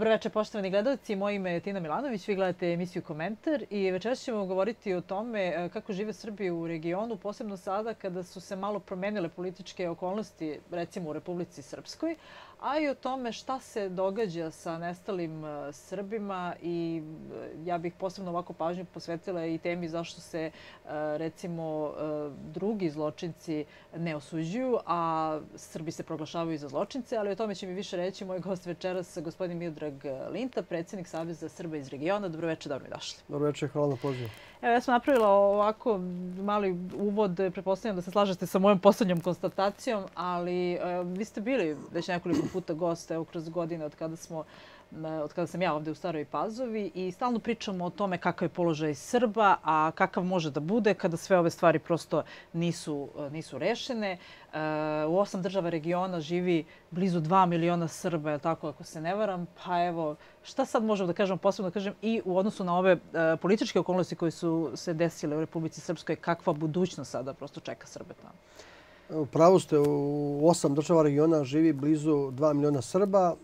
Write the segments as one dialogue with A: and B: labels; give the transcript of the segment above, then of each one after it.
A: Dobroveče, poštovani gledalci. Moje ime je Tina Milanović. Vi gledate emisiju Komentar i večera ćemo govoriti o tome e, kako žive Srbi u regionu, posebno sada kada su se malo promenile političke okolnosti, recimo u Republici Srpskoj, a i o tome šta se događa sa nestalim e, Srbima i e, ja bih posebno ovako pažnju posvetila i temi zašto se e, recimo drugi zločinci ne osuđuju, a Srbi se proglašavaju za zločince, ali o tome će mi više reći moj gost večeras, gospodin Mildrag Linta, predsjednik Savjeza Srba iz regiona. Dobroveče, dobro mi došli.
B: Dobroveče, hvala na pozivu.
A: Evo, ja sam napravila ovako mali uvod, prepostavljam da se slažete sa mojom poslednjom konstatacijom, ali e, vi ste bili već nekoliko puta goste evo, kroz godine od kada smo od kada sam ja ovde u Staroj Pazovi i stalno pričamo o tome kakav je položaj Srba, a kakav može da bude kada sve ove stvari prosto nisu, nisu rešene. E, u osam država regiona živi blizu dva miliona Srba, je tako ako se ne varam? Pa evo, šta sad možemo da kažemo posebno da kažem i u odnosu na ove e, političke okolnosti koje su se desile u Republici Srpskoj, kakva budućnost sada prosto čeka Srbe tamo?
B: Pravo ste, u osam država regiona živi blizu dva miliona Srba.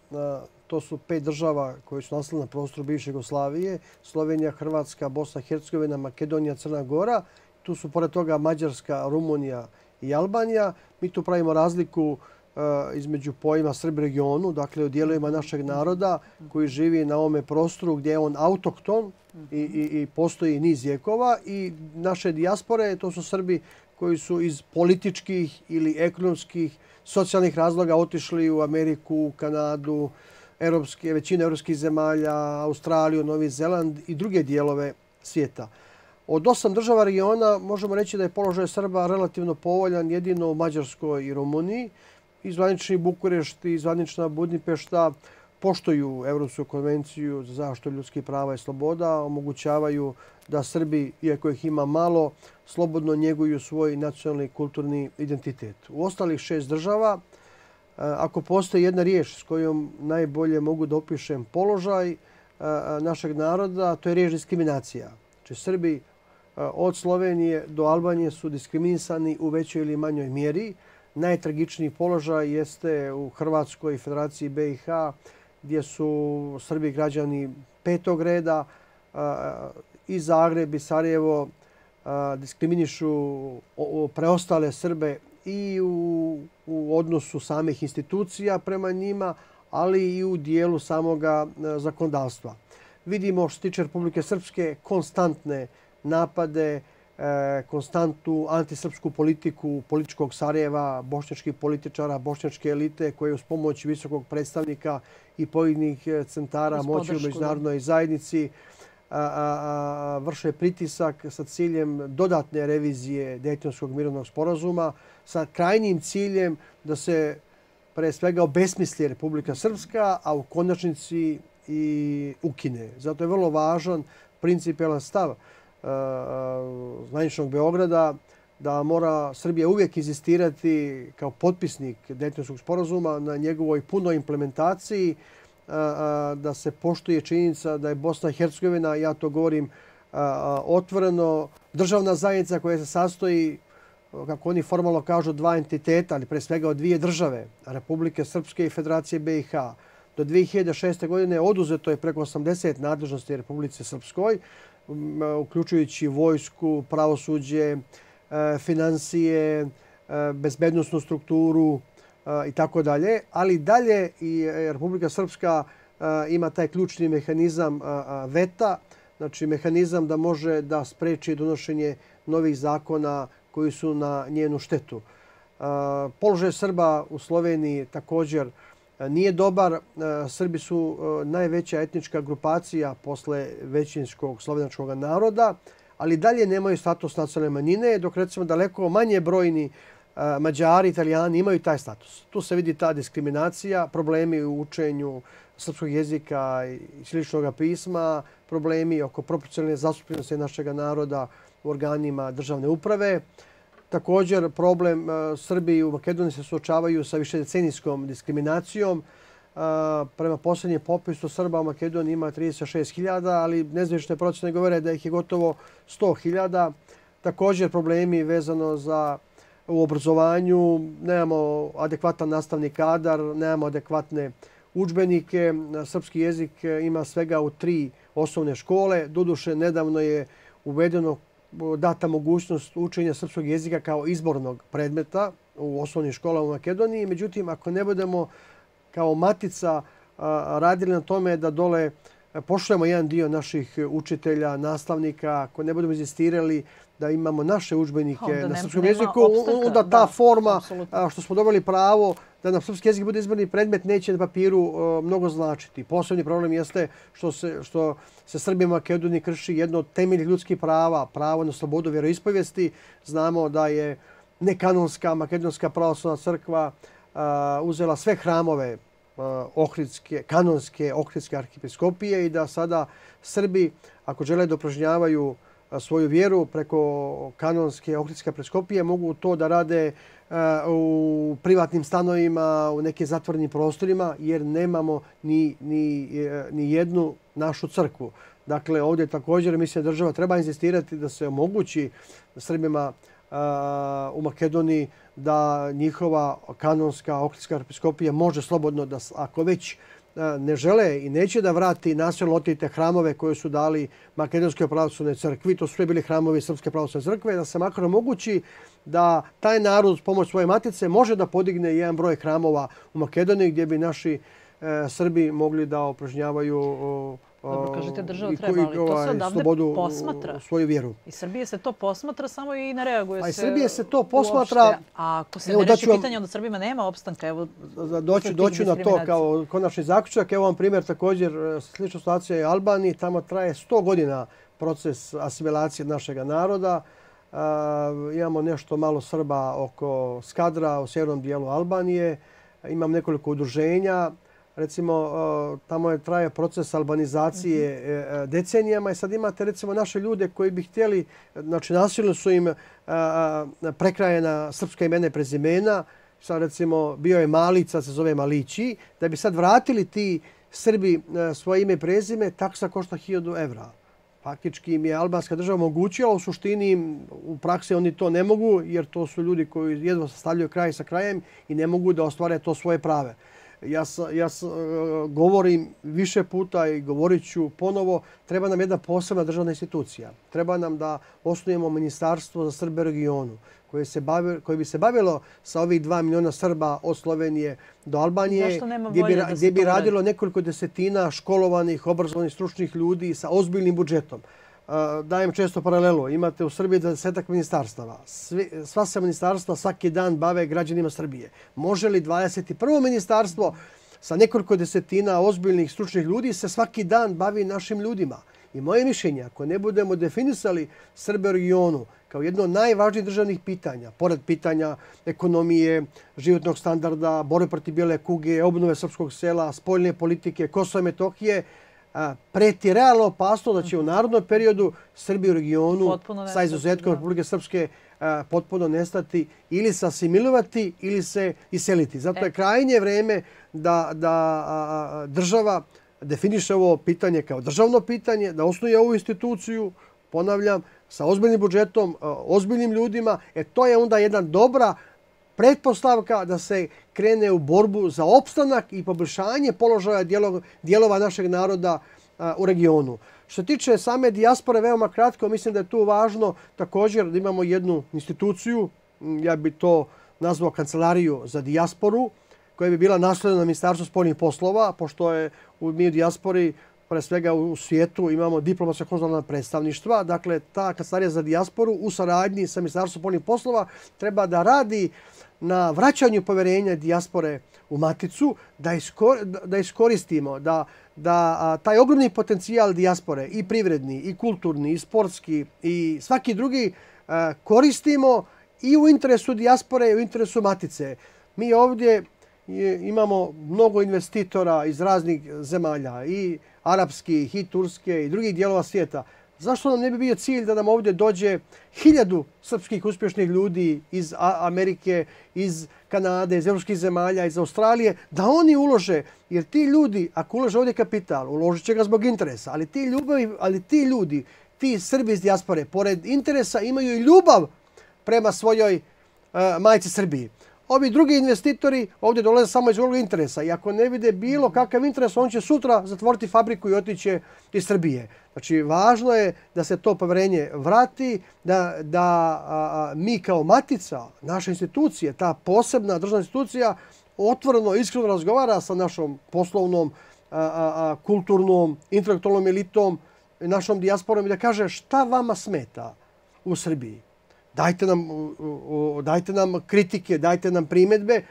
B: To su pet država koje su nastale na prostoru bivše Jugoslavije. Slovenija, Hrvatska, Bosna, Hercegovina, Makedonija, Crna Gora. Tu su pored toga Mađarska, Rumunija i Albanija. Mi tu pravimo razliku e, između pojma Srbi regionu, dakle u dijelovima našeg naroda koji živi na ovome prostoru gdje je on autokton i i, i postoji niz jekova i naše dijaspore, to su Srbi koji su iz političkih ili ekonomskih socijalnih razloga otišli u Ameriku, Kanadu, Kanadu, Evropske, većine evropskih zemalja, Australiju, Novi Zeland i druge dijelove svijeta. Od osam država regiona možemo reći da je položaj Srba relativno povoljan jedino u Mađarskoj i Rumuniji. Izvanični Bukurešt i izvanična Budnipešta poštoju Evropsku konvenciju za zaštitu ljudskih prava i sloboda, omogućavaju da Srbi, iako ih ima malo, slobodno njeguju svoj nacionalni kulturni identitet. U ostalih šest država Eh, ako postoji jedna riješ s kojom najbolje mogu da opišem položaj eh, našeg naroda, to je riješ diskriminacija. Znači, Srbi eh, od Slovenije do Albanije su diskriminisani u većoj ili manjoj mjeri. Najtragičniji položaj jeste u Hrvatskoj federaciji BiH, gdje su Srbi građani petog reda i Zagreb i Sarajevo diskriminišu preostale Srbe i u u odnosu samih institucija prema njima, ali i u dijelu samoga e, zakondalstva. Vidimo što se tiče Republike Srpske konstantne napade, e, konstantu antisrpsku politiku političkog Sarajeva, bošnjačkih političara, bošnjačke elite koje uz pomoć visokog predstavnika i pojedinih e, centara moći u međunarodnoj zajednici, vrše pritisak sa ciljem dodatne revizije Dejtonskog mirovnog sporazuma, sa krajnim ciljem da se pre svega obesmisli Republika Srpska, a u konačnici i ukine. Zato je vrlo važan principijalan stav Zvaničnog Beograda da mora Srbija uvijek izistirati kao potpisnik Dejtonskog sporazuma na njegovoj punoj implementaciji, da se poštuje činjenica da je Bosna i Hercegovina, ja to govorim otvoreno, državna zajednica koja se sastoji, kako oni formalno kažu, dva entiteta, ali pre svega od dvije države, Republike Srpske i Federacije BiH. Do 2006. godine oduzeto je preko 80 nadležnosti Republice Srpskoj, uključujući vojsku, pravosuđe, e, financije, e, bezbednostnu strukturu, i tako dalje, ali dalje i e, Republika Srpska e, ima taj ključni mehanizam VETA, znači mehanizam da može da spreči donošenje novih zakona koji su na njenu štetu. E, položaj Srba u Sloveniji također nije dobar. Srbi su najveća etnička grupacija posle većinskog slovenačkog naroda, ali dalje nemaju status nacionalne manjine, dok recimo daleko manje brojni Eh, Mađari, Italijani imaju taj status. Tu se vidi ta diskriminacija, problemi u učenju srpskog jezika i siličnog pisma, problemi oko proporcionalne zastupljenosti našeg naroda u organima državne uprave. Također, problem eh, Srbi u Makedoniji se suočavaju sa višedecenijskom diskriminacijom. Eh, prema posljednjem popisu Srba u Makedoniji ima 36.000, ali nezvečne procene govore da ih je gotovo 100.000. Također, problemi vezano za u obrazovanju, nemamo adekvatan nastavni kadar, nemamo adekvatne učbenike. Srpski jezik e, ima svega u tri osnovne škole. Doduše, nedavno je uvedeno e, data mogućnost učenja srpskog jezika kao izbornog predmeta u osnovnim školama u Makedoniji. Međutim, ako ne budemo kao matica radili na tome da dole učenje E, pošljamo jedan dio naših e, učitelja, nastavnika, ako ne budemo izistirali da imamo naše učbenike na srpskom jeziku, onda ta forma što smo dobili pravo da nam srpski jezik bude izborni predmet neće na papiru e, mnogo značiti. Posebni problem jeste što se što se Srbije Makedoni krši jedno od temeljih ljudskih prava, pravo na slobodu vjeroispovijesti. Znamo da je nekanonska makedonska pravoslovna crkva uzela sve hramove, Eh, ohridske, kanonske ohridske arhipiskopije i da sada Srbi, ako žele da opražnjavaju eh, svoju vjeru preko kanonske ohridske arhipiskopije, mogu to da rade eh, u privatnim stanovima, u nekim zatvornim prostorima, jer nemamo ni, ni, ni jednu našu crkvu. Dakle, ovdje također mislim da država treba insistirati da se omogući Srbima u Makedoniji da njihova kanonska okritska episkopija može slobodno da, ako već ne žele i neće da vrati nasilno otite hramove koje su dali Makedonske pravoslavne crkvi, to su sve bili hramovi Srpske pravoslavne crkve, da se makar mogući da taj narod s pomoć svoje matice može da podigne jedan broj hramova u Makedoniji gdje bi naši e, Srbi mogli da opražnjavaju Dobro, kažete država treba, ali to se ovaj, odavde posmatra. Svoju vjeru.
A: I Srbije se to posmatra samo i ne reaguje pa se uopšte. A i Srbije se to posmatra... A ako se ne reši pitanje, onda Srbima nema opstanka. Doću na to
B: kao konačni zaključak. Evo vam primjer također, e, slična situacija je u Albaniji. Tamo traje 100 godina proces asimilacije našeg naroda. E, imamo nešto malo Srba oko skadra u sjevernom dijelu Albanije. Imam nekoliko udruženja recimo uh, tamo je traje proces albanizacije mm -hmm. decenijama i sad imate recimo naše ljude koji bi htjeli, znači nasilno su im prekrajena srpska imena i prezimena, sad recimo bio je Malica, se zove Malići, da bi sad vratili ti Srbi e, svoje ime i prezime, taksa košta 1000 evra. Faktički im je albanska država omogućila, u suštini u praksi oni to ne mogu, jer to su ljudi koji jedva sastavljaju kraj sa krajem i ne mogu da ostvare to svoje prave ja ja eh, govorim više puta i govorit ću ponovo, treba nam jedna posebna državna institucija. Treba nam da osnujemo ministarstvo za Srbe regionu koje se bi se bavilo sa ovih 2 miliona Srba od Slovenije do Albanije, gdje bi, gdje bi radilo nekoliko desetina školovanih, obrazovanih, stručnih ljudi sa ozbiljnim budžetom dajem često paralelu, imate u Srbiji desetak ministarstava. Sva se ministarstva svaki dan bave građanima Srbije. Može li 21. ministarstvo sa nekoliko desetina ozbiljnih stručnih ljudi se svaki dan bavi našim ljudima? I moje mišljenje, ako ne budemo definisali Srbe regionu kao jedno od najvažnijih državnih pitanja, pored pitanja ekonomije, životnog standarda, bore proti bijele kuge, obnove srpskog sela, spoljne politike, Kosova i Metohije, pretirealno opasno da će u narodnom periodu Srbije u regionu sa izuzetkom Republike Srpske potpuno nestati ili se asimilovati ili se iseliti. Zato je e. krajnje vreme da država definiše ovo pitanje kao državno pitanje, da osnuje ovu instituciju, ponavljam, sa ozbiljnim budžetom, ozbiljnim ljudima. E, to je onda jedna dobra pretpostavka da se krene u borbu za opstanak i poboljšanje položaja dijelova našeg naroda u regionu. Što tiče same dijaspore, veoma kratko, mislim da je tu važno također da imamo jednu instituciju, ja bi to nazvao Kancelariju za dijasporu, koja bi bila nasledena na Ministarstvo spoljnih poslova, pošto je u miju dijaspori, pre svega u svijetu, imamo diplomatska konzularna predstavništva. Dakle, ta Kancelarija za dijasporu u saradnji sa Ministarstvo spolnih poslova treba da radi uh, na vraćanju poverenja dijaspore u maticu, da da iskoristimo, da, da a, taj ogromni potencijal dijaspore, i privredni, i kulturni, i sportski, i svaki drugi, a, e, koristimo i u interesu dijaspore i u interesu matice. Mi ovdje imamo mnogo investitora iz raznih zemalja, i arapski i turske, i drugih dijelova svijeta. Zašto nam ne bi bio cilj da nam ovdje dođe hiljadu srpskih uspješnih ljudi iz Amerike, iz Kanade, iz evropskih zemalja, iz Australije, da oni ulože, jer ti ljudi, ako ulože ovdje kapital, uložit će ga zbog interesa, ali ti, ljubavi, ali ti ljudi, ti Srbi iz dijaspore, pored interesa, imaju i ljubav prema svojoj uh, majci Srbiji ovi drugi investitori ovdje dolaze samo iz vrlo interesa. I ako ne vide bilo kakav interes, on će sutra zatvoriti fabriku i otiće iz Srbije. Znači, važno je da se to povjerenje vrati, da, da a, a, mi kao matica, naša institucija, ta posebna državna institucija, otvoreno, iskreno razgovara sa našom poslovnom, a, a, kulturnom, intelektualnom elitom, našom dijasporom i da kaže šta vama smeta u Srbiji dajte nam, dajte nam kritike, dajte nam primjedbe.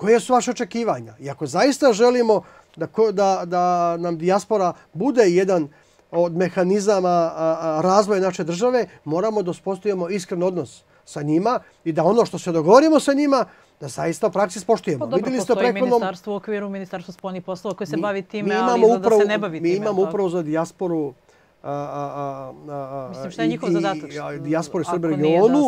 B: koje su vaše očekivanja. I ako zaista želimo da, da, da nam dijaspora bude jedan od mehanizama razvoja naše države, moramo da uspostavimo iskren odnos sa njima i da ono što se dogovorimo sa njima, da zaista u praksi spoštujemo. Pa dobro, postoji prekonom, ministarstvo
A: u okviru ministarstva spolnih poslova koji se mi, bavi time, ali da se ne bavi mi time. Mi imamo upravo
B: za dijasporu a, a, a, Mislim, šta je njihov zadatak? Diaspore regionu.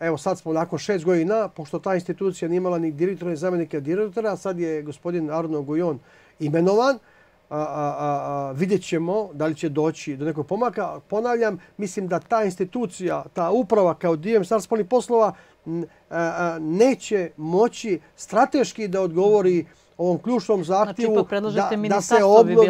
B: Evo, sad smo nakon šest godina, pošto ta institucija nije imala ni direktora ni zamenika direktora, sad je gospodin Arno Gojon imenovan. A, a, a, a, vidjet ćemo da li će doći do nekog pomaka. Ponavljam, mislim da ta institucija, ta uprava kao dio ministarstva poslova neće moći strateški da odgovori mm ovom ključnom znači, zahtjevu da se obnovi,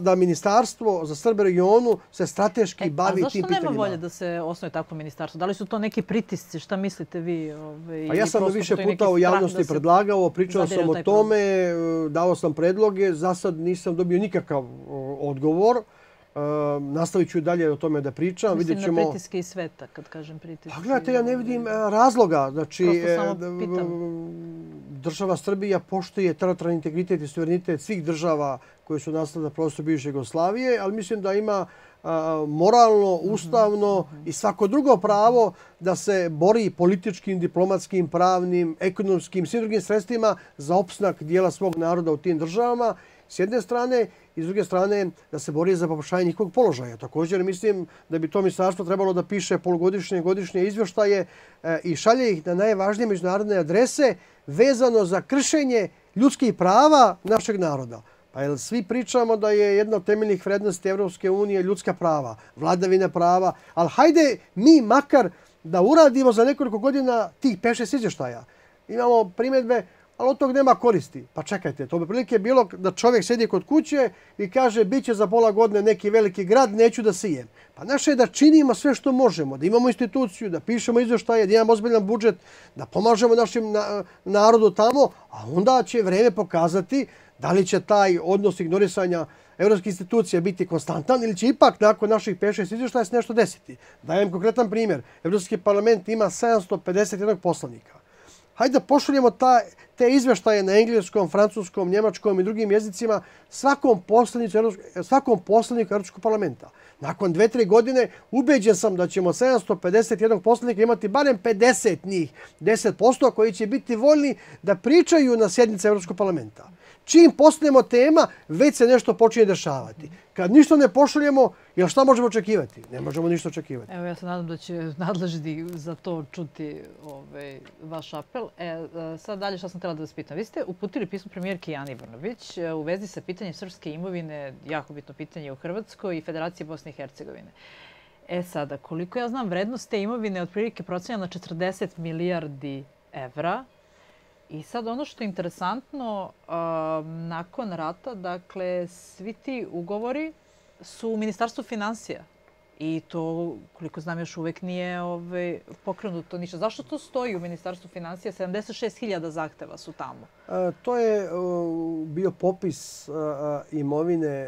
B: da ministarstvo za Srbe regionu se strateški e, bavi tim pitanjima. A zašto nema volje
A: da se osnoje takvo ministarstvo? Da li su to neki pritisci? Šta mislite vi? Ovaj, pa ja sam više puta u javnosti predlagao, pričao sam o tome,
B: e, dao sam predloge, za sad nisam dobio nikakav Odgovor. Ehm, nastavit ću dalje o tome da pričam. Mislim Vidjet ćemo... na pritiske
A: i sveta, kad kažem pritiske. Pa gledajte,
B: ja ne ovaj- vidim e, razloga. Znači, e, država Srbija poštuje teratran integritet i suverenitet svih država koje su nastale na prostoru bivše Jugoslavije, ali mislim da ima moralno, mhm, ustavno mhm. i svako drugo pravo da se bori političkim, diplomatskim, pravnim, ekonomskim, svim drugim sredstvima za opstanak dijela svog naroda u tim državama s jedne strane i s druge strane da se bori za poboljšanje njihovog položaja. Također mislim da bi to ministarstvo trebalo da piše polugodišnje i godišnje izvještaje eh, i šalje ih na najvažnije međunarodne adrese vezano za kršenje ljudskih prava našeg naroda. Pa jel svi pričamo da je jedna od temeljnih vrednosti Evropske unije ljudska prava, vladavina prava, ali hajde mi makar da uradimo za nekoliko godina tih 5-6 izvještaja. Imamo primetbe, ali od tog nema koristi. Pa čekajte, to bi prilike bilo da čovjek sedi kod kuće i kaže bit za pola godine neki veliki grad, neću da sijem. Pa naše je da činimo sve što možemo, da imamo instituciju, da pišemo izveštaje, da imamo ozbiljan budžet, da pomažemo našem narodu tamo, a onda će vreme pokazati da li će taj odnos ignorisanja evropske institucije biti konstantan ili će ipak nakon naših 5-6 izveštaja se nešto desiti. Dajem konkretan primjer. Evropski parlament ima 751 poslanika. Hajde da pošaljemo te izveštaje na engleskom, francuskom, njemačkom i drugim jezicima svakom svakom poslaniku Europskog parlamenta. Nakon dve, tre godine ubeđen sam da ćemo 751 poslanika imati barem 50 njih, 10% koji će biti voljni da pričaju na sjednici Evropskog parlamenta čim postanemo tema, već se nešto počinje dešavati. Kad ništa ne pošaljemo, jel šta možemo očekivati? Ne možemo ništa očekivati.
A: Evo ja se nadam da će nadležni za to čuti ovaj, vaš apel. E, e sad dalje što sam htjela da vas pitam. Vi ste uputili pismo premijerke Jani Brnović e, u vezi sa pitanjem srpske imovine, jako bitno pitanje u Hrvatskoj i Federaciji Bosne i Hercegovine. E sada, koliko ja znam, vrednost te imovine je otprilike procenjena na 40 milijardi evra, I sad ono što je interesantno, um, nakon rata, dakle, svi ti ugovori su u Ministarstvu financija. I to, koliko znam, još uvek nije ovaj, pokrenuto ništa. Zašto to stoji u Ministarstvu financija? 76.000 zahteva su tamo.
B: E, to je e, bio popis e, imovine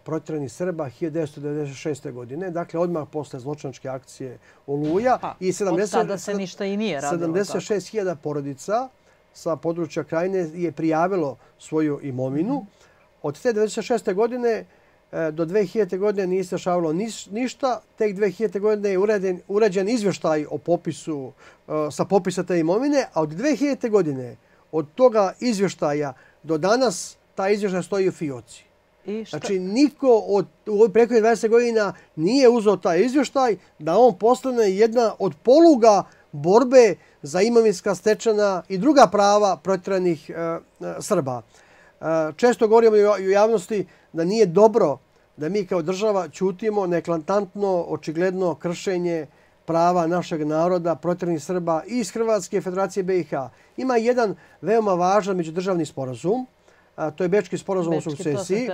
B: uh, Srba 1996. godine, dakle odmah posle zločinačke akcije Oluja. Pa, i 70, od tada
A: se ništa i nije radilo. 76.000
B: porodica, sa područja krajine je prijavilo svoju imovinu. Od te 1996. godine e, do 2000. godine nije se šavilo ništa. Tek 2000. godine je uređen izvještaj o popisu, e, sa popisa te imovine, a od 2000. godine, od toga izvještaja do danas, ta izvještaj stoji u Fioci. I Znači, niko od, u preko 20 godina nije uzao taj izvještaj da on postane jedna od poluga borbe za imovinska stečana i druga prava protiranih e, e, Srba. E, često govorimo u javnosti da nije dobro da mi kao država čutimo neklantantno, očigledno kršenje prava našeg naroda, protiranih Srba iz Hrvatske federacije BiH. Ima jedan veoma važan međudržavni sporazum to je Bečki sporozum o sukcesiji,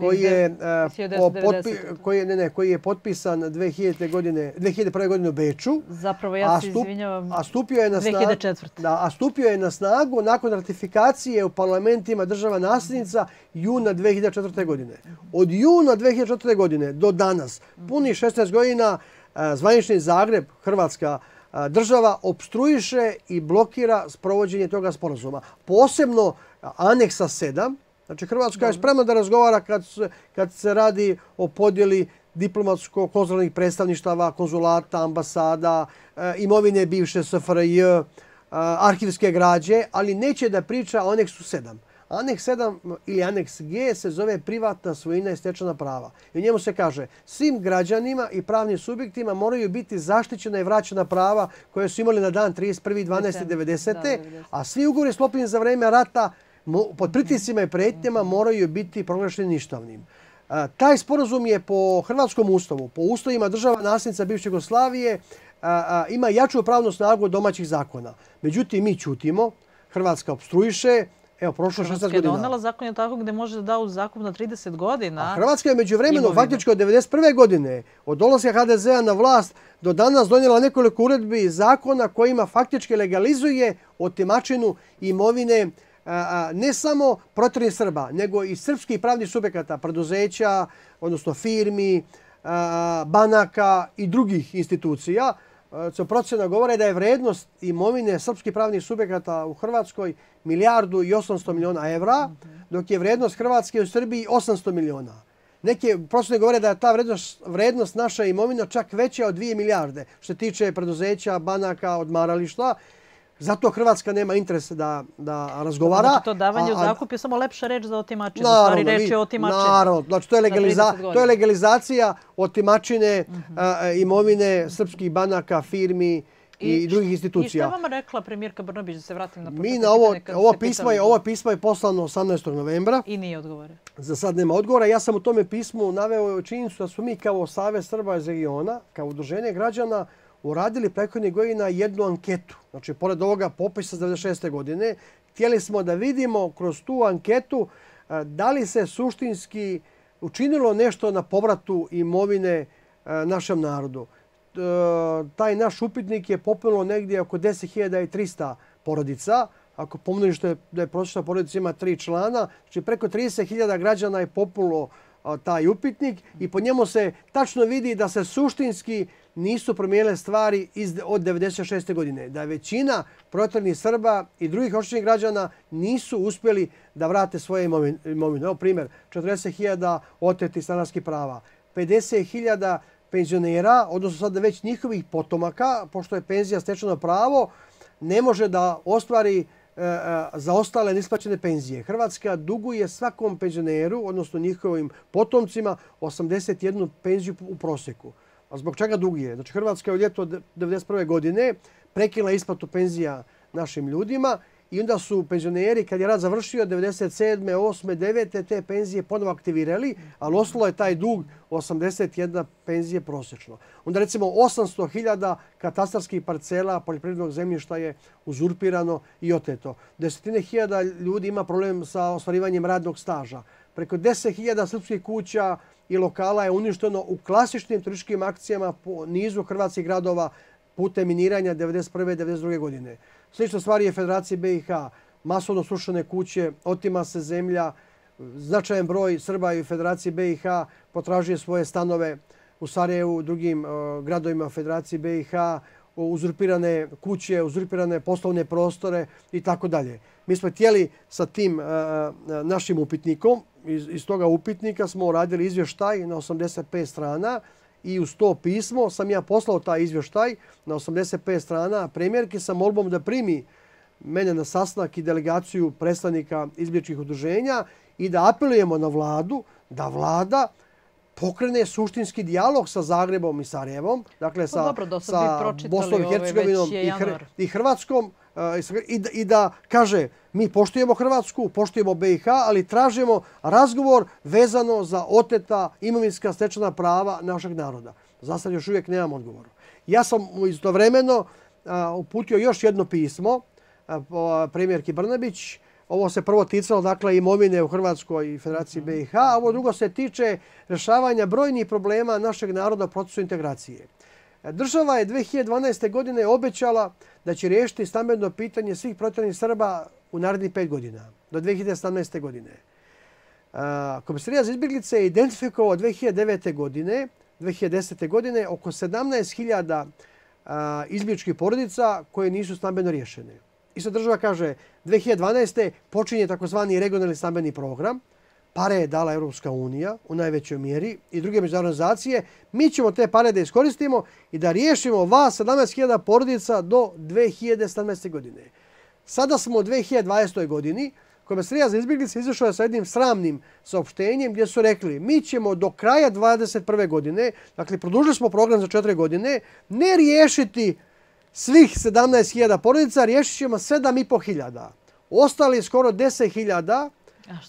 B: koji je, uh, koji, je, ne, ne, koji je potpisan 2000. godine, 2001. godine u Beču.
A: Zapravo ja se
B: izvinjavam, a stupio, je na snagu, da, a stupio je na snagu nakon ratifikacije u parlamentima država nasljednica juna 2004. godine. Od juna 2004. godine do danas, puni 16 godina, zvanični Zagreb, Hrvatska, država obstruiše i blokira sprovođenje toga sporozuma. Posebno aneksa 7. Znači Hrvatska je spremna da razgovara kad se radi o podjeli diplomatsko-konzularnih predstavništava, konzulata, ambasada, eh, imovine bivše SFRJ, eh, arhivske građe, ali neće da priča o aneksu 7. Aneks 7 ili aneks G se zove privatna svojina i stečana prava. I u njemu se kaže svim građanima i pravnim subjektima moraju biti zaštićena i vraćena prava koje su imali na dan 31. 12. 90. A svi ugovori slopljeni za vreme rata pod pritisima i pretnjama moraju biti proglašeni ništavnim. Taj sporozum je po Hrvatskom ustavu, po ustavima država nasljednica bivšeg Jugoslavije, ima jaču pravnu snagu od domaćih zakona. Međutim, mi čutimo, Hrvatska obstrujiše, Evo, prošlo 16 godina. Hrvatska je donala
A: zakon je tako gdje može da dao u zakup na 30 godina. A Hrvatska je među vremenom, faktičko
B: od 1991. godine, od dolazka HDZ-a na vlast, do danas donijela nekoliko uredbi zakona kojima faktički legalizuje otimačinu imovine ne samo protivnih Srba, nego i srpskih pravnih subjekata, preduzeća, odnosno firmi, banaka i drugih institucija, se procjena govore da je vrednost imovine srpskih pravnih subjekata u Hrvatskoj milijardu i 800 miliona evra, dok je vrednost Hrvatske u Srbiji 800 miliona. Neke procjene govore da je ta vrednost, vrednost naša imovina čak veća od 2 milijarde što tiče preduzeća, banaka, odmarališta. Zato Hrvatska nema interese da, da razgovara. Znači to davanje a, u zakup
A: je samo lepša reč za otimačinu. Naravno, stvari, reč je Naravno, znači to je, legaliza, to je
B: legalizacija otimačine uh, imovine srpskih banaka, firmi i, i drugih institucija. I šta
A: vam rekla premijerka Brnobić da se vratim na Mi na ovo, ovo pismo je, ovo
B: pismo je poslano 18. novembra. I
A: nije odgovore.
B: Za sad nema odgovora. Ja sam u tome pismu naveo činjenicu da su mi kao Save Srba iz regiona, kao udruženje građana, uradili prethodnje godina jednu anketu. Znači, pored ovoga popisa za 1996. godine, htjeli smo da vidimo kroz tu anketu e, da li se suštinski učinilo nešto na povratu imovine e, našem narodu. E, taj naš upitnik je popunilo negdje oko 10.300 porodica. Ako pomnožiš da je prosječna porodica ima tri člana, znači preko 30.000 građana je popunilo taj upitnik i po njemu se tačno vidi da se suštinski nisu promijenile stvari iz, od 96. godine. Da većina protivnih Srba i drugih oštećenih građana nisu uspjeli da vrate svoje imovine. Evo primjer, 40.000 oteti stanarskih prava, 50.000 penzionera, odnosno sada već njihovih potomaka, pošto je penzija stečeno pravo, ne može da ostvari e, e, za ostale nisplaćene penzije. Hrvatska duguje svakom penzioneru, odnosno njihovim potomcima, 81 penziju u proseku. A zbog čega dugi je? Znači, Hrvatska je u ljeto 1991. godine prekinula isplatu penzija našim ljudima i onda su penzioneri, kad je rad završio 1997. 8. 9. te penzije ponovo aktivirali, ali ostalo je taj dug 81 penzije prosječno. Onda recimo 800.000 katastarskih parcela poljoprivrednog zemljišta je uzurpirano i oteto. Desetine hiljada ljudi ima problem sa ostvarivanjem radnog staža. Preko 10.000 srpskih kuća i lokala je uništeno u klasičnim turičkim akcijama po nizu hrvatskih gradova putem miniranja 1991. i 1992. godine. Slična stvar je Federacije BiH, masovno slušane kuće, otima se zemlja, značajan broj Srba i Federacije BiH potražuje svoje stanove u Sarajevu, drugim e, gradovima Federacije BiH, uzurpirane kuće, uzurpirane poslovne prostore itd. Znači, Mi smo tijeli sa tim e, e, našim upitnikom, iz iz toga upitnika smo radili izvještaj na 85 strana i u to pismo sam ja poslao taj izvještaj na 85 strana premjerke sa molbom da primi mene na sasnak i delegaciju predstavnika izbječkih udruženja i da apelujemo na vladu, da vlada pokrene suštinski dijalog sa Zagrebom i Sarajevom, dakle pa sa ovaj, Bosnom i Hercegovinom i Hrvatskom, i da kaže mi poštujemo Hrvatsku, poštujemo BiH, ali tražimo razgovor vezano za oteta imovinska stečana prava našeg naroda. Za sad još uvijek nemam odgovoru. Ja sam istovremeno uputio još jedno pismo premijerki Brnabić. Ovo se prvo ticalo dakle, imovine u Hrvatskoj i Federaciji mhm. BiH, a ovo drugo se tiče rešavanja brojnih problema našeg naroda u procesu integracije. Država je 2012. godine obećala da će riješiti stambeno pitanje svih protivnih Srba u narednih pet godina, do 2017. godine. Komisarija za izbjeglice je identifikovao 2009. godine, 2010. godine oko 17.000 izbjegličkih porodica koje nisu stambeno riješene. Isto država kaže, 2012. počinje takozvani regionalni stambeni program, pare je dala Europska unija u najvećoj mjeri i druge međunarodne organizacije, mi ćemo te pare da iskoristimo i da riješimo vas 17.000 porodica do 2017. godine. Sada smo u 2020. godini, Komisarija za izbjeglice izašla je sa jednim sramnim saopštenjem gdje su rekli mi ćemo do kraja 2021. godine, dakle produžili smo program za 4 godine, ne riješiti svih 17.000 porodica, riješit ćemo 7.500. Ostali skoro 10.000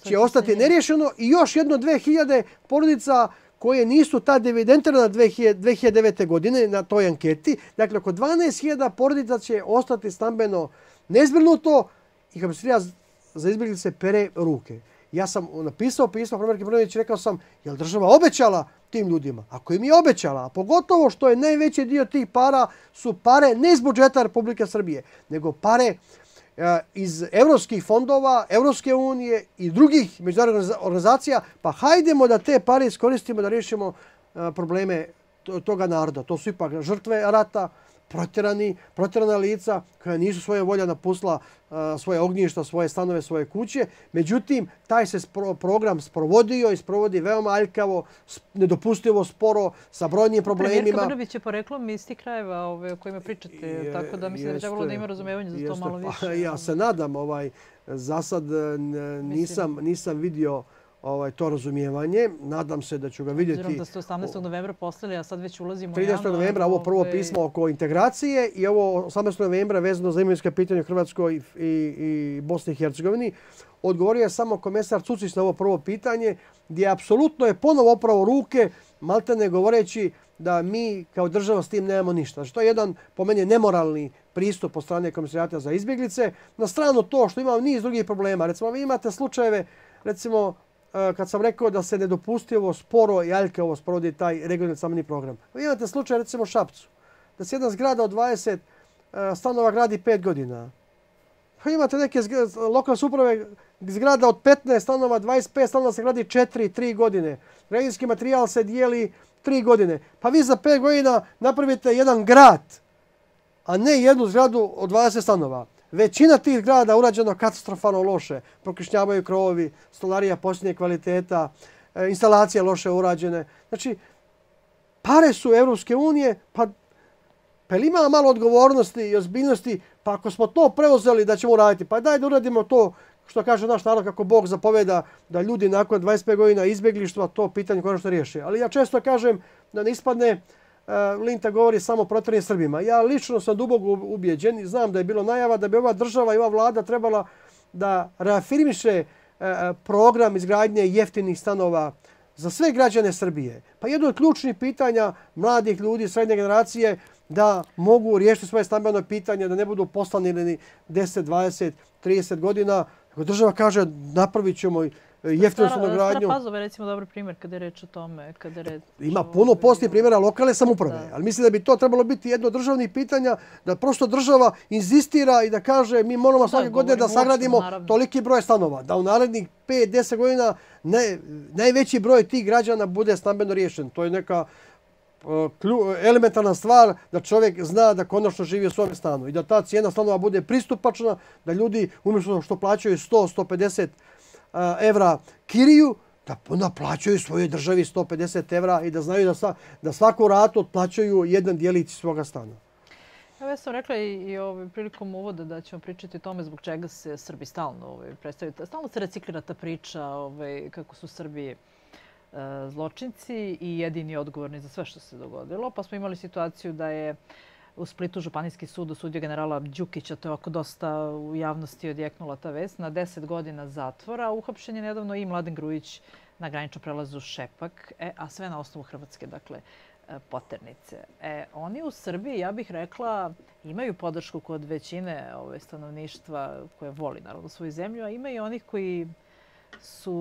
B: će ostati nerješeno i još jedno 2000 porodica koje nisu tad evidentirane 2009. godine na toj anketi. Dakle, oko 12.000 porodica će ostati stambeno nezbrnuto i kako se za izbjeglice pere ruke. Ja sam napisao pismo Hrvatske Brnović rekao sam, je li država obećala tim ljudima? Ako im je obećala, a pogotovo što je najveći dio tih para su pare ne iz budžeta Republike Srbije, nego pare Eh, iz evropskih fondova, Evropske unije i drugih međunarodnih organizacija, pa hajdemo da te pare iskoristimo da rješimo eh, probleme toga naroda. To su ipak žrtve rata, žrtve rata, protjerani, protjerana lica koja nisu svoje volja napustila e, svoje ognjišta, svoje stanove, svoje kuće. Međutim, taj se program sprovodio i sprovodi veoma aljkavo, nedopustivo sporo, sa brojnim problemima. Premijerka
A: Brnović je poreklo mi iz tih krajeva o kojima pričate, tako da mislim da je trebalo da ima razumevanje za to malo pa, više. Ja ono. se
B: nadam, ovaj, za sad nisam vidio... Ovaj, to razumijevanje. Nadam se da ću ga vidjeti... Zvrom da ste
A: 18. novembra poslali, a sad već ulazimo u januar. 30. novembra, ovo prvo ovaj, pismo
B: oko integracije i ovo 18. novembra vezano za imovinske pitanje u Hrvatskoj i Bosni i Hercegovini. Odgovorio je samo komesar Cucis na ovo prvo pitanje, gdje apsolutno je ponovo opravo ruke, malte govoreći da mi kao država s tim nemamo ništa. Znači to je jedan po meni nemoralni pristup od strane komisarijata za izbjeglice. Na stranu to što imamo niz drugih problema. Recimo vi imate slučajeve, recimo E, kad sam rekao da se ne nedopustivo sporo i aljkavo sprovodi taj regionalni stambeni program. Vi imate slučaj recimo Šapcu, da se jedna zgrada od 20 e, stanova gradi 5 godina. Vi pa imate neke lokalne suprave zgrada od 15 stanova, 25 stanova se gradi 4-3 godine. Regionski materijal se dijeli 3 godine. Pa vi za 5 godina napravite jedan grad, a ne jednu zgradu od 20 stanova. Većina tih zgrada urađeno katastrofano loše. Prokrišnjavaju krovovi, stolarija posljednje kvaliteta, e, instalacije loše urađene. Znači, pare su Evropske unije, pa Pa ili ima malo odgovornosti i ozbiljnosti, pa ako smo to preuzeli da ćemo uraditi, pa daj da uradimo to što kaže naš narod kako Bog zapoveda da ljudi nakon 25 godina izbjeglištva to pitanje konačno riješi. Ali ja često kažem da ne ispadne Eh, Linta govori samo protivnim Srbima. Ja lično sam duboko ubijeđen i znam da je bilo najava da bi ova država i ova vlada trebala da reafirmiše eh, program izgradnje jeftinih stanova za sve građane Srbije. Pa jedno od ključnih pitanja mladih ljudi srednje generacije da mogu riješiti svoje stambeno pitanje, da ne budu poslani ili 10, 20, 30 godina. Država kaže napravit ćemo i jeftinu stara, stanogradnju. Stara Pazova
A: je recimo dobar primjer kada je reč o tome. Kada reč
B: Ima puno poslije primjera lokale samuprave. Ali mislim da bi to trebalo biti jedno državnih pitanja da prosto država inzistira i da kaže mi moramo svake godine da sagradimo toliki broj stanova. Da u narednih 5-10 godina najveći broj tih građana bude stambeno riješen. To je neka elementarna stvar da čovjek zna da konačno živi u svom stanu i da ta cijena stanova bude pristupačna, da ljudi umjesto što plaćaju 100-150 evra kiriju, da onda plaćaju svojoj državi 150 evra i da znaju da da svaku ratu otplaćaju jedan dijelici svoga stana.
A: Evo ja sam rekla i ovaj prilikom uvoda da ćemo pričati o tome zbog čega se Srbi stalno ovaj predstavljaju. Stalno se reciklira ta priča ovaj, kako su Srbi e, zločinci i jedini odgovorni za sve što se dogodilo. Pa smo imali situaciju da je u Splitu Županijski sud u sudju generala Đukića, to je ovako dosta u javnosti odjeknula ta vest, na 10 godina zatvora. Uhapšen je nedavno i Mladen Grujić na graničnom prelazu Šepak, e, a sve na osnovu Hrvatske, dakle, e, poternice. E, oni u Srbiji, ja bih rekla, imaju podršku kod većine ove stanovništva koje voli naravno svoju zemlju, a ima i onih koji su,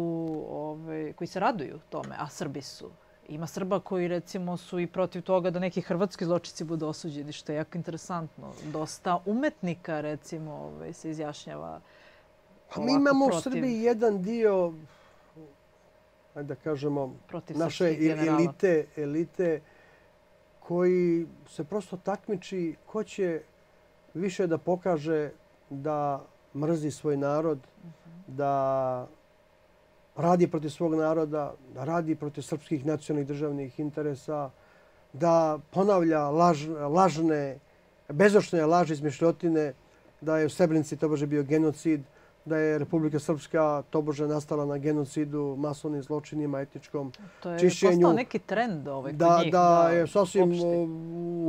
A: ove, koji se raduju tome, a Srbi su. Ima Srba koji recimo su i protiv toga da neki hrvatski zločici budu osuđeni, što je jako interesantno. Dosta umetnika recimo ovaj, se
B: izjašnjava
A: pa mi imamo u Srbiji
B: jedan dio, da kažemo, naše elite, elite koji se prosto takmiči ko će više da pokaže da mrzi svoj narod, mhm. da radi protiv svog naroda, da radi protiv srpskih nacionalnih državnih interesa, da ponavlja laž, lažne, bezočne laži iz mišljotine, da je u Srebrenici tobože bio genocid, da je Republika Srpska tobože nastala na genocidu, masovnim zločinima, etničkom čišćenju.
A: To je čišćenju. postao neki trend ovaj kod da, njih. Da, je
B: sasvim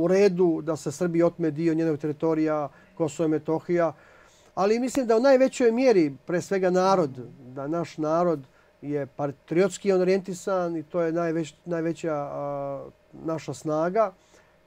B: u redu da se Srbi otme dio njenog teritorija, Kosova i Metohija. Ali mislim da u najvećoj mjeri, pre svega narod, da naš narod, je patriotski orijentisan i to je najveć, najveća a, naša snaga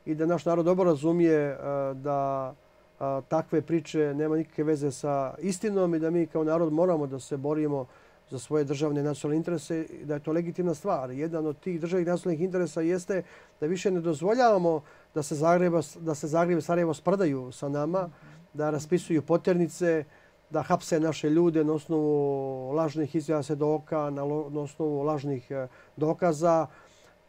B: i da naš narod dobro razumije a, da a, takve priče nema nikakve veze sa istinom i da mi kao narod moramo da se borimo za svoje državne nacionalne interese i da je to legitimna stvar. Jedan od tih državnih nacionalnih interesa jeste da više ne dozvoljavamo da se Zagreba, da se Zagreba i Sarajevo sprdaju sa nama, da raspisuju poternice, da hapse naše ljude na osnovu lažnih izvjava svjedoka, na osnovu lažnih e, dokaza,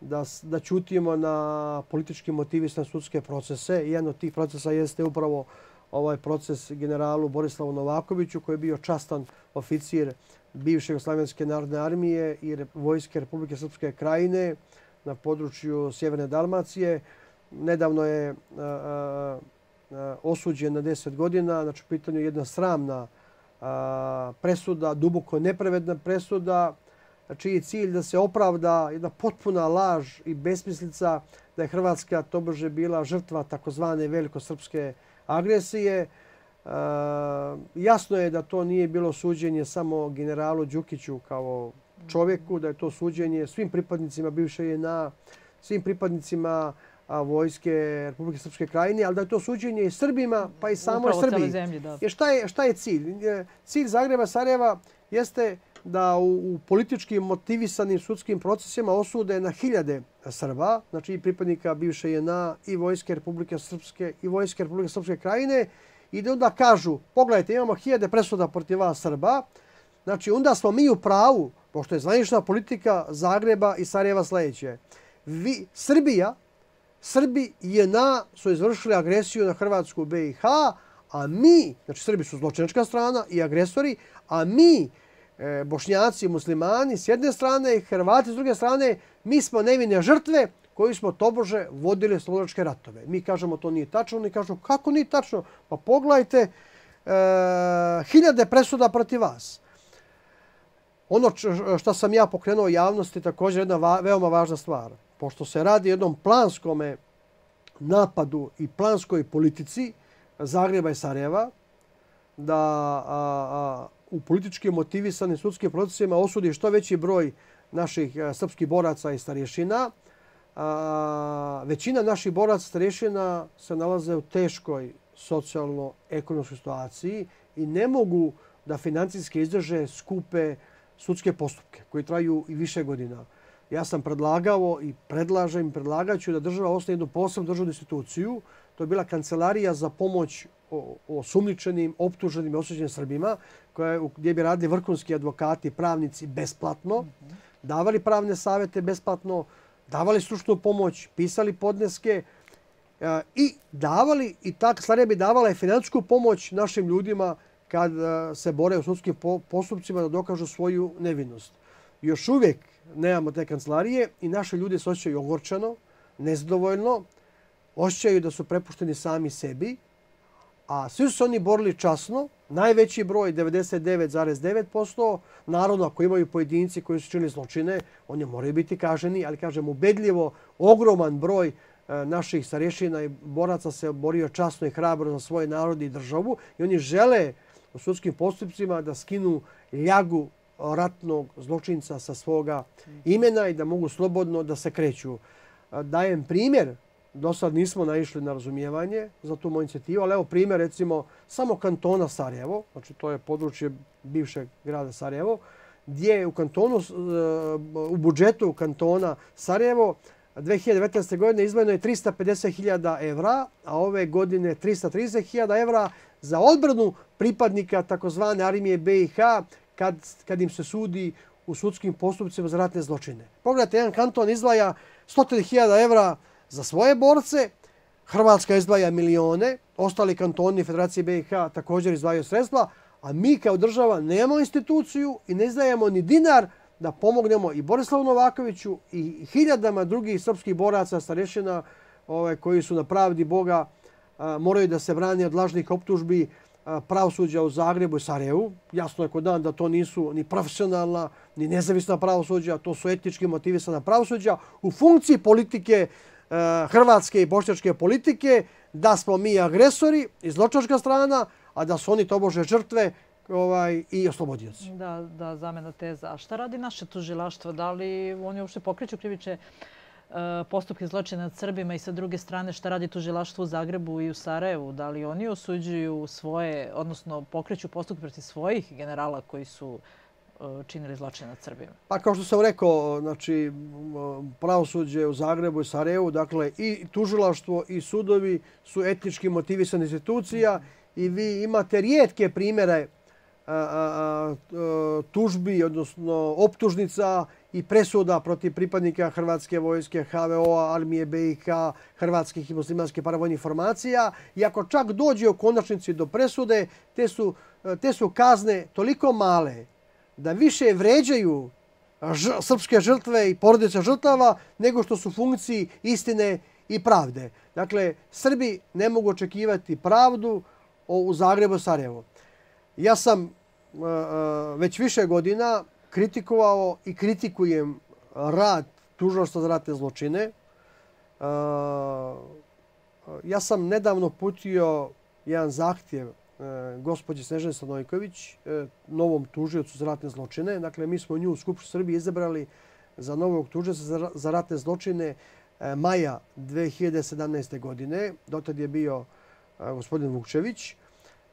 B: da da čutimo na politički motivisne sudske procese. Jedan od tih procesa jeste upravo ovaj proces generalu Borislavu Novakoviću, koji je bio častan oficir bivše Jugoslavijanske narodne armije i Vojske Republike Srpske krajine na području Sjeverne Dalmacije. Nedavno je e, e, E, osuđen na 10 godina. Znači, u pitanju jedna sramna e, presuda, duboko neprevedna presuda, čiji je cilj da se opravda jedna potpuna laž i besmislica da je Hrvatska tobože bila žrtva takozvane velikosrpske agresije. E, jasno je da to nije bilo suđenje samo generalu Đukiću kao čovjeku, da je to suđenje svim pripadnicima bivše JNA, svim pripadnicima Hrvatske, vojske Republike Srpske krajine, ali da je to suđenje i Srbima, pa i samoj Srbiji. Zemlji, šta, je, šta je cilj? Cilj Zagreba-Sarajeva jeste da u, u politički motivisanim sudskim procesima osude na hiljade Srba, znači i pripadnika bivše JNA i vojske Republike Srpske i vojske Republike Srpske krajine i da onda kažu, pogledajte, imamo hiljade presuda protiv vas Srba, znači onda smo mi u pravu, pošto je zvanična politika Zagreba i Sarajeva sledeće. Vi, Srbija, Srbi i JNA su izvršili agresiju na Hrvatsku BiH, a mi, znači Srbi su zločinačka strana i agresori, a mi, e, bošnjaci i muslimani s jedne strane i Hrvati s druge strane, mi smo nevine žrtve koji smo tobože vodili slobodačke ratove. Mi kažemo to nije tačno, oni kažu kako nije tačno, pa pogledajte e, hiljade presuda proti vas. Ono što sam ja pokrenuo javnosti, također jedna veoma važna stvar pošto se radi jednom planskom napadu i planskoj politici Zagreba i Sarajeva, da a, a, u politički motivisanim sudskim procesima osudi što veći broj naših srpskih boraca i starješina, a, većina naših boraca i starješina se nalaze u teškoj socijalno-ekonomskoj situaciji i ne mogu da financijski izdrže skupe sudske postupke koji traju i više godina ja sam predlagao i predlažem i predlagaću da država osnovi jednu posebnu državnu instituciju. To je bila kancelarija za pomoć osumničenim, optuženim i osjećenim Srbima, gdje bi radili vrkonski advokati, pravnici, besplatno. Davali pravne savete besplatno, davali stručnu pomoć, pisali podneske e, i davali, i ta kancelarija bi davala i financijsku pomoć našim ljudima kad e, se bore u sudskim postupcima da dokažu svoju nevinnost još uvijek nemamo te kancelarije i naše ljude se osjećaju ogorčano, nezadovoljno, osjećaju da su prepušteni sami sebi, a svi su oni borili časno, najveći broj, 99,9%, naravno ako imaju pojedinci koji su čili zločine, oni moraju biti kaženi, ali kažem ubedljivo, ogroman broj e, naših sarješina i boraca se borio časno i hrabro za svoje narode i državu i oni žele u sudskim postupcima da skinu ljagu ratnog zločinca sa svoga imena i da mogu slobodno da se kreću. Dajem primjer, do sad nismo naišli na razumijevanje za tu moju inicijativu, ali evo primjer recimo samo kantona Sarajevo, znači to je područje bivšeg grada Sarajevo, gdje je u, kantonu, e, u budžetu kantona Sarajevo 2019. godine izvojeno je 350.000 evra, a ove godine 330.000 evra za odbranu pripadnika takozvane Armije BiH kad, kad im se sudi u sudskim postupcima za ratne zločine. Pogledajte, jedan kanton izdvaja 100.000 evra za svoje borce, Hrvatska izdvaja milione, ostali kantoni Federacije BiH također izdvaju sredstva, a mi kao država nemamo instituciju i ne izdajemo ni dinar da pomognemo i Borislavu Novakoviću i hiljadama drugih srpskih boraca starješina ove, koji su na pravdi Boga moraju da se brane od lažnih optužbi, pravosuđa u Zagrebu i Sarajevu. Jasno je kod dan da to nisu ni profesionalna, ni nezavisna pravosuđa, to su etnički motivisana pravosuđa. U funkciji politike e, hrvatske i bošnjačke politike da smo mi agresori i zločačka strana, a da su oni tobože žrtve ovaj, i oslobodioci.
A: Da, zamena teza. A šta radi naše tužilaštvo? Da li oni uopšte pokriču krivične E, postupke zločina nad Srbima i sa druge strane šta radi tužilaštvo u Zagrebu i u Sarajevu? Da li oni osuđuju svoje, odnosno pokreću postupke protiv svojih generala koji su e, činili zločine nad Srbima?
B: Pa kao što sam rekao, znači, pravosuđe u Zagrebu i Sarajevu, dakle i tužilaštvo i sudovi su etnički motivisane institucija i vi imate rijetke primere tužbi, odnosno optužnica i presuda protiv pripadnika Hrvatske vojske, HVO-a, armije BiH, Hrvatskih i muslimanskih paravojnih formacija. I ako čak dođe u konačnici do presude, te su eh, te su kazne toliko male da više vređaju srpske žrtve i porodice žrtava nego što su funkciji istine i pravde. Dakle, Srbi ne mogu očekivati pravdu u Zagrebu-Sarjevu. Ja sam eh, eh, već više godina kritikovao i kritikujem rad tužnosti za ratne zločine. E, ja sam nedavno putio jedan zahtjev e, gospođe Snežane Stanojković, e, novom tužiocu za ratne zločine. Dakle, mi smo nju u Skupšu Srbije izabrali za novog tužioca za ratne zločine maja 2017. godine. Dotad je bio gospodin Vukčević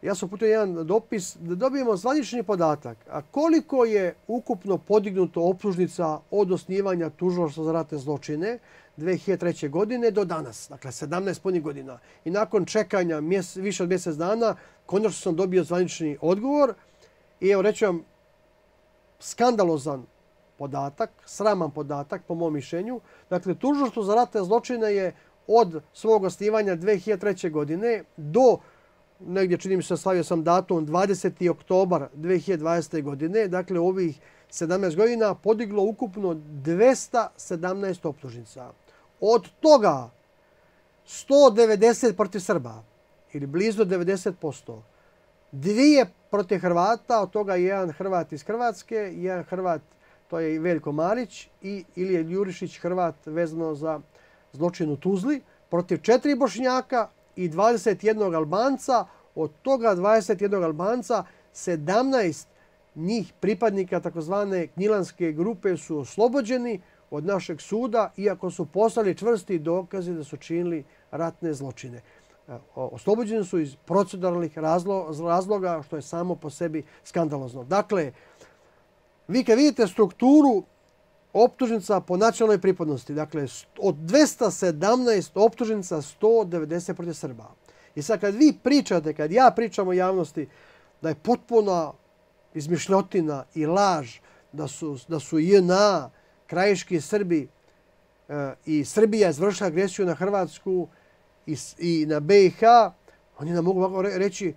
B: ja sam putio jedan dopis da dobijemo zvanični podatak a koliko je ukupno podignuto opružnica od osnivanja tužnoštva za ratne zločine 2003. godine do danas, dakle 17 punih godina. I nakon čekanja više od mjesec dana, konačno sam dobio zvanični odgovor i evo reću vam skandalozan podatak, sraman podatak po mom mišljenju. Dakle, tužnoštvo za ratne zločine je od svog osnivanja 2003. godine do negdje čini mi se slavio sam datum 20. oktobar 2020. godine, dakle u ovih 17 godina podiglo ukupno 217 optužnica. Od toga 190 protiv Srba ili blizu 90%. Dvije protiv Hrvata, od toga jedan Hrvat iz Hrvatske, jedan Hrvat, to je Veljko Marić i Ilije Jurišić Hrvat vezano za zločinu Tuzli, protiv četiri Bošnjaka, i 21 Albanca, od toga 21 Albanca 17 njih pripadnika takozvane knjilanske grupe su oslobođeni od našeg suda, iako su poslali čvrsti dokazi da su činili ratne zločine. E, oslobođeni su iz proceduralnih razloga, što je samo po sebi skandalozno. Dakle, vi kad vidite strukturu optužnica po nacionalnoj pripadnosti. Dakle, od 217 optužnica, 190 protiv Srba. I sad kad vi pričate, kad ja pričam o javnosti, da je potpuno izmišljotina i laž da su, da su INA, krajiški Srbi e, i Srbija izvršila agresiju na Hrvatsku i, na BiH, oni nam mogu reći,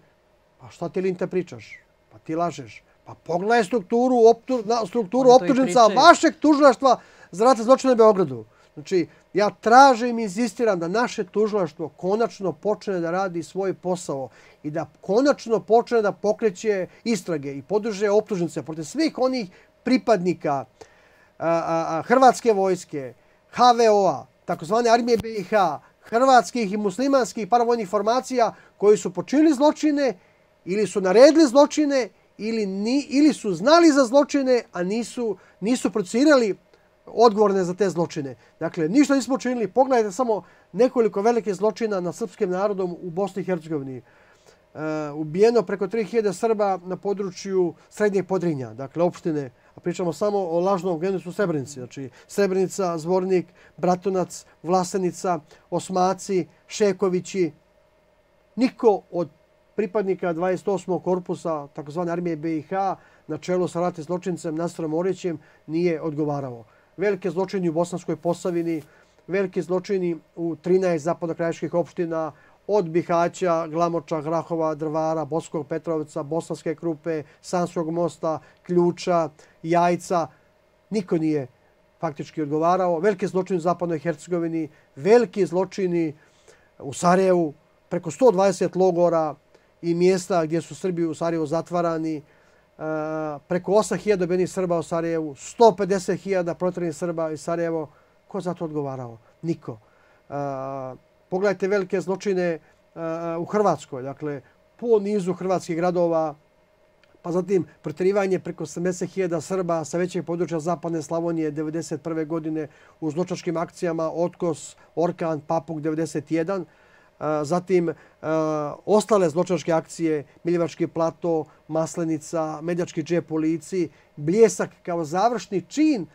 B: pa šta ti Linta pričaš? Pa ti lažeš. Pa pogledaj strukturu optužnica vašeg tužilaštva za rata zločine u Beogradu. Znači, ja tražim i insistiram da naše tužilaštvo konačno počne da radi svoj posao i da konačno počne da pokreće istrage i podruže optužnice protiv svih onih pripadnika Hrvatske vojske, HVO-a, takozvane armije BiH, hrvatskih i muslimanskih paravojnih formacija koji su počinili zločine ili su naredili zločine ili ni, ili su znali za zločine, a nisu nisu procirali odgovorne za te zločine. Dakle, ništa nismo učinili. Pogledajte samo nekoliko velike zločina na srpskim narodom u Bosni i Hercegovini. Uh, Ubijeno preko 3000 Srba na području Srednje Podrinja, dakle opštine. A Pričamo samo o lažnom genocidu Srebrenici. Znači, Srebrnica, Zvornik, Bratunac, Vlasenica, Osmaci, Šekovići. Niko od pripadnika 28. korpusa tzv. armije BiH na čelu sa ratnim zločincem Nasrom Orićem nije odgovaralo. Velike zločini u Bosanskoj Posavini, velike zločini u 13 zapadokrajiških opština od Bihaća, Glamoča, Grahova, Drvara, Boskog Petrovica, Bosanske Krupe, Sanskog mosta, Ključa, Jajca. Niko nije faktički odgovarao. Velike zločini u Zapadnoj Hercegovini, velike zločini u Sarajevu, preko 120 logora, i mjesta gdje su Srbi u Sarajevu zatvarani. E, preko 8.000 dobijenih Srba u Sarajevu, 150.000 protranih Srba iz Sarajevo. Ko za to odgovarao? Niko. E, pogledajte velike zločine e, u Hrvatskoj. Dakle, po nizu hrvatskih gradova, pa zatim pretrivanje preko 70.000 Srba sa većeg područja Zapadne Slavonije 1991. godine u zločačkim akcijama Otkos, Orkan, Papuk 1991 zatim ostale zločinačke akcije, Miljevački plato, Maslenica, Medjački džep policiji, Bljesak kao završni čin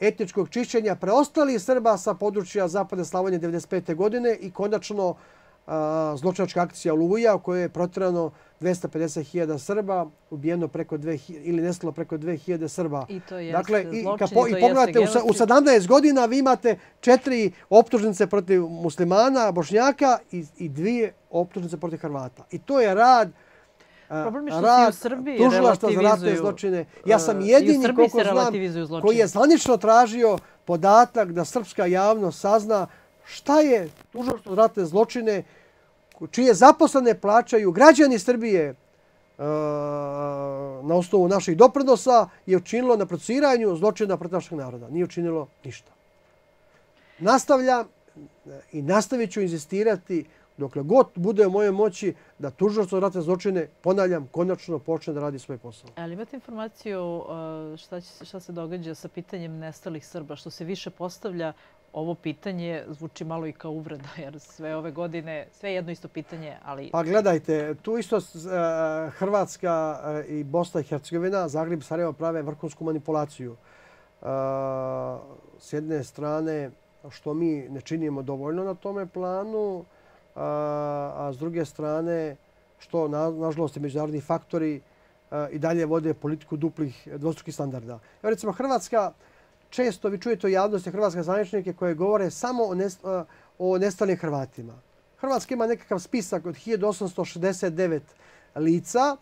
B: etničkog čišćenja preostali Srba sa područja Zapadne Slavonje 1995. godine i konačno zločinačka akcija Luvuja u kojoj je protirano 250.000 Srba, ubijeno preko 2000, ili nestalo preko 2000 Srba. I to je dakle, zločin, i, po, i to jeste u, u 17 godina vi imate četiri optužnice protiv muslimana, bošnjaka i, i dvije optužnice protiv Hrvata. I to je rad rad, si tužilaštva za ratne zločine. Ja sam jedini koliko znam koji je zvanično tražio podatak da srpska javnost sazna šta je tužnostno ratne zločine čije zaposlene plaćaju građani Srbije e, na osnovu naših doprinosa je učinilo na procesiranju zločina protiv našeg naroda. Nije učinilo ništa. Nastavlja i nastavit ću inzistirati dokle god bude u mojoj moći da tužnost od ratne zločine, ponavljam, konačno počne da radi svoj posao.
A: Ali imate informaciju e, šta se događa sa pitanjem nestalih Srba, što se više postavlja ovo pitanje zvuči malo i kao uvreda, jer sve ove godine, sve jedno isto pitanje, ali... Pa
B: gledajte, tu isto e, Hrvatska e, i Bosna i Hercegovina, Zagreb i Sarajevo prave vrhunsku manipulaciju. E, s jedne strane, što mi ne činimo dovoljno na tome planu, a s druge strane, što, nažalost, i međunarodni faktori i dalje vode politiku duplih dvostrukih standarda. Recimo, Hrvatska često vi čujete u javnosti hrvatske zvaničnike koje govore samo o nestalim Hrvatima. Hrvatska ima nekakav spisak od 1869 lica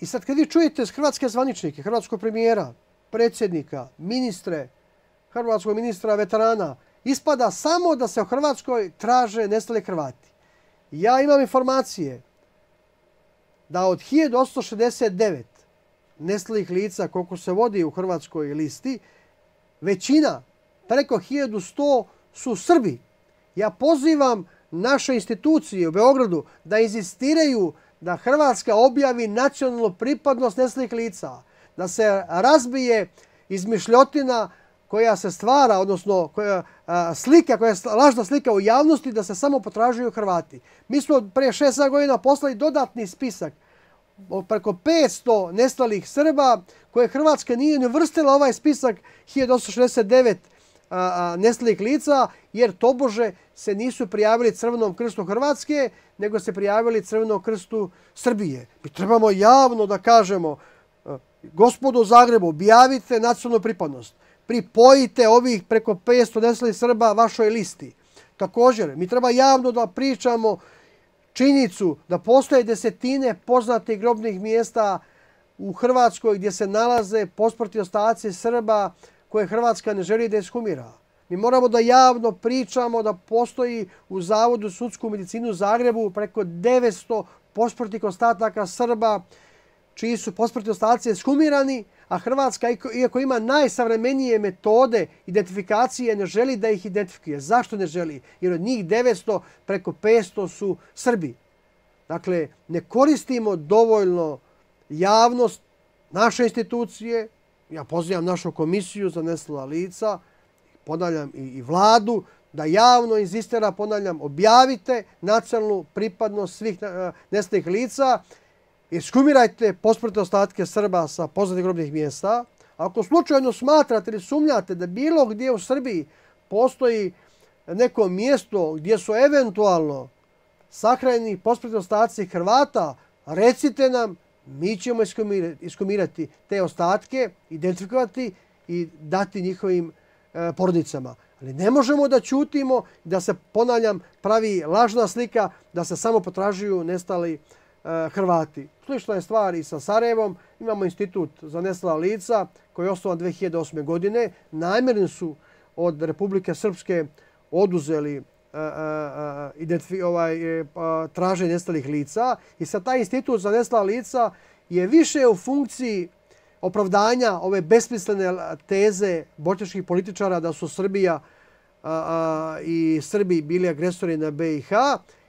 B: i sad kad vi čujete hrvatske zvaničnike, hrvatskog premijera, predsjednika, ministre, hrvatskog ministra veterana, ispada samo da se u Hrvatskoj traže nestali Hrvati. Ja imam informacije da od 1869 nestalih lica koliko se vodi u Hrvatskoj listi, većina, preko 1100 su Srbi. Ja pozivam naše institucije u Beogradu da insistiraju da Hrvatska objavi nacionalnu pripadnost nesnih lica, da se razbije izmišljotina koja se stvara, odnosno koja, slika, koja je lažna slika u javnosti, da se samo potražuju Hrvati. Mi smo prije 6 godina poslali dodatni spisak preko 500 nestalih Srba koje Hrvatska nije ne vrstila ovaj spisak 1869 nestalih lica jer tobože se nisu prijavili Crvenom krstu Hrvatske nego se prijavili Crvenom krstu Srbije. Mi trebamo javno da kažemo gospodo Zagrebu, objavite nacionalnu pripadnost. Pripojite ovih preko 500 nestalih Srba vašoj listi. Također, mi treba javno da pričamo činjicu da postoje desetine poznatih grobnih mjesta u Hrvatskoj gdje se nalaze posprti ostaci Srba koje Hrvatska ne želi da iskumira. Mi moramo da javno pričamo da postoji u Zavodu sudsku medicinu u Zagrebu preko 900 posprtih ostataka Srba čiji su posprti ostaci iskumirani, a Hrvatska, iako ima najsavremenije metode identifikacije, ne želi da ih identifikuje. Zašto ne želi? Jer od njih 900 preko 500 su Srbi. Dakle, ne koristimo dovoljno javnost naše institucije, ja pozivam našu komisiju za nesla lica, ponavljam i vladu, da javno iz istera ponavljam, objavite nacionalnu pripadnost svih eh, nestalih lica, iskumirajte posmrte ostatke Srba sa poznatih grobnih mjesta. Ako slučajno smatrate ili sumnjate da bilo gdje u Srbiji postoji neko mjesto gdje su eventualno sakrajeni posmrte ostatke Hrvata, recite nam, mi ćemo iskumirati te ostatke, identifikovati i dati njihovim e, porodicama. Ali ne možemo da čutimo, da se, ponavljam, pravi lažna slika, da se samo potražuju nestali Hrvata. E, Hrvati. Slična je stvar i sa Sarajevom. Imamo institut za nestala lica koji je osnovan 2008. godine. Najmerni su od Republike Srpske oduzeli e, e, ovaj, pa, traže nestalih lica. I sad taj institut za nestala lica je više u funkciji opravdanja ove besmislene teze bočeških političara da su Srbija i Srbi bili agresori na BiH.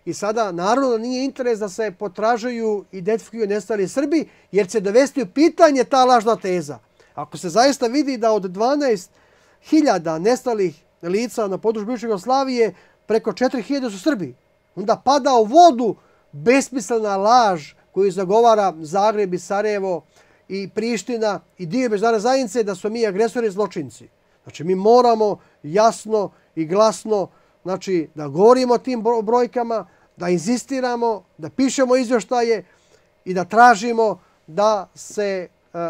B: I sada, naravno, nije interes da se potražuju i identifikuju nestali Srbi, jer će dovesti u pitanje ta lažna teza. Ako se zaista vidi da od 12.000 nestalih lica na području Bivšeg Jugoslavije preko 4.000 su Srbi, onda pada u vodu besmislena laž koju zagovara Zagreb i Sarajevo i Priština i dio međunarne zajednice da su mi agresori i zločinci. Znači, mi moramo jasno i glasno učiniti znači da govorimo o tim brojkama, da insistiramo, da pišemo izvještaje i da tražimo da se e, e,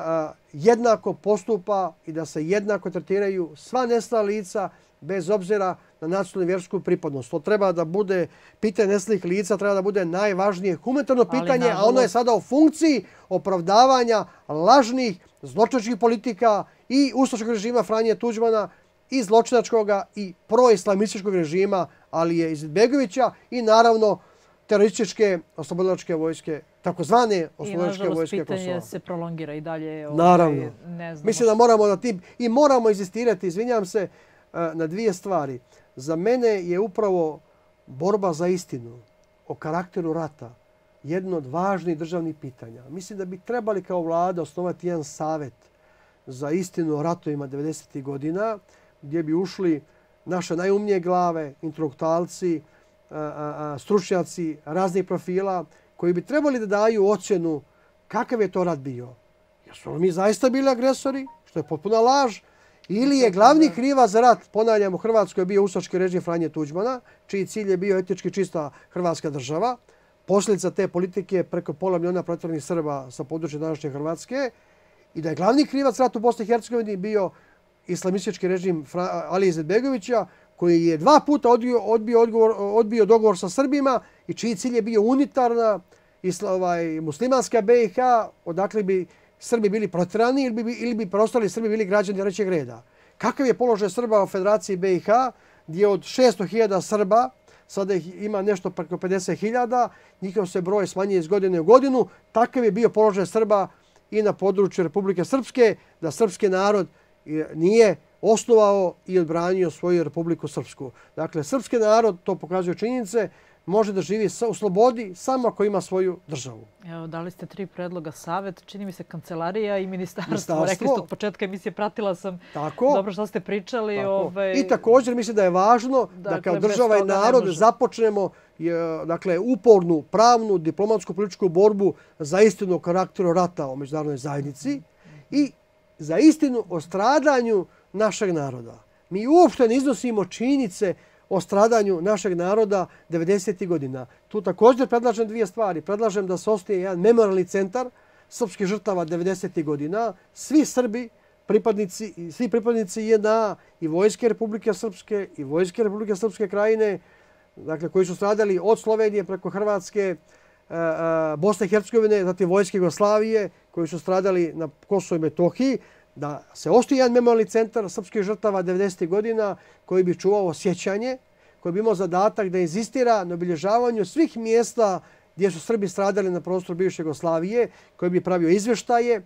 B: jednako postupa i da se jednako tretiraju sva nesla lica bez obzira na nacionalnu vjersku pripadnost. To treba da bude pitanje neslih lica, treba da bude najvažnije humanitarno pitanje, a ono je sada u funkciji opravdavanja lažnih zločačkih politika i ustačkog režima Franje Tuđmana i zločinačkog i proislamističkog režima Alije Izetbegovića i naravno terorističke oslobodilačke vojske, takozvane oslobodilačke vojske Kosova. I nažalost pitanje se
A: prolongira i dalje. Ovdje, naravno. Mislim da moramo
B: da tim i moramo izistirati, izvinjam se, eh, na dvije stvari. Za mene je upravo borba za istinu o karakteru rata jedno od važnih državnih pitanja. Mislim da bi trebali kao vlada osnovati jedan savet za istinu o ratovima 90. godina, gdje bi ušli naše najumnije glave, intruktalci, stručnjaci raznih profila koji bi trebali da daju ocjenu kakav je to rad bio. Jesu li mi zaista bili agresori, što je potpuna laž, ili je glavni kriva za rat, ponavljam, u Hrvatskoj bio ustački režim Franje Tuđmana, čiji cilj je bio etički čista Hrvatska država, posljedica te politike je preko pola miliona protivnih Srba sa područja današnje Hrvatske i da je glavni krivac rat u Bosni i Hercegovini bio islamistički režim Alije Zedbegovića, koji je dva puta odbio, odbio, odgovor, odbio dogovor sa Srbima i čiji cilj je bio unitarna isla, ovaj, muslimanska BiH, odakle bi Srbi bili protrani ili bi, ili bi preostali Srbi bili građani trećeg reda. Kakav je položaj Srba u Federaciji BiH, gdje od 600.000 Srba, sada ih ima nešto preko 50.000, njihov se broj smanjuje iz godine u godinu, takav je bio položaj Srba i na području Republike Srpske, da srpski narod nije osnovao i odbranio svoju Republiku Srpsku. Dakle, srpski narod, to pokazuju činjenice, može da živi u slobodi samo ako ima svoju državu.
A: Evo, dali ste tri predloga savjet. Čini mi se kancelarija i ministarstvo. ministarstvo. Rekli ste od početka emisije, pratila sam Tako. dobro što ste pričali. Tako. Ove... Ovaj, I
B: također mislim da je važno dakle, da kao država i narod započnemo e, dakle, upornu, pravnu, diplomatsku, političku borbu za istinu karakteru rata o međunarodnoj zajednici. I za istinu o stradanju našeg naroda. Mi uopšte ne iznosimo činjice o stradanju našeg naroda 90. godina. Tu također predlažem dvije stvari. Predlažem da se ostaje jedan memorialni centar srpskih žrtava 90. godina. Svi Srbi, pripadnici, svi pripadnici jedna i Vojske Republike Srpske i Vojske Republike Srpske krajine, dakle, koji su stradali od Slovenije preko Hrvatske, e, e, Bosne i Hercegovine, zatim Vojske Jugoslavije, koji su stradali na Kosovo i Metohiji, da se ostaje jedan memorialni centar srpskih žrtava 90. godina koji bi čuvao osjećanje, koji bi imao zadatak da inzistira na obilježavanju svih mjesta gdje su Srbi stradali na prostoru bivše Jugoslavije, koji bi pravio izvještaje.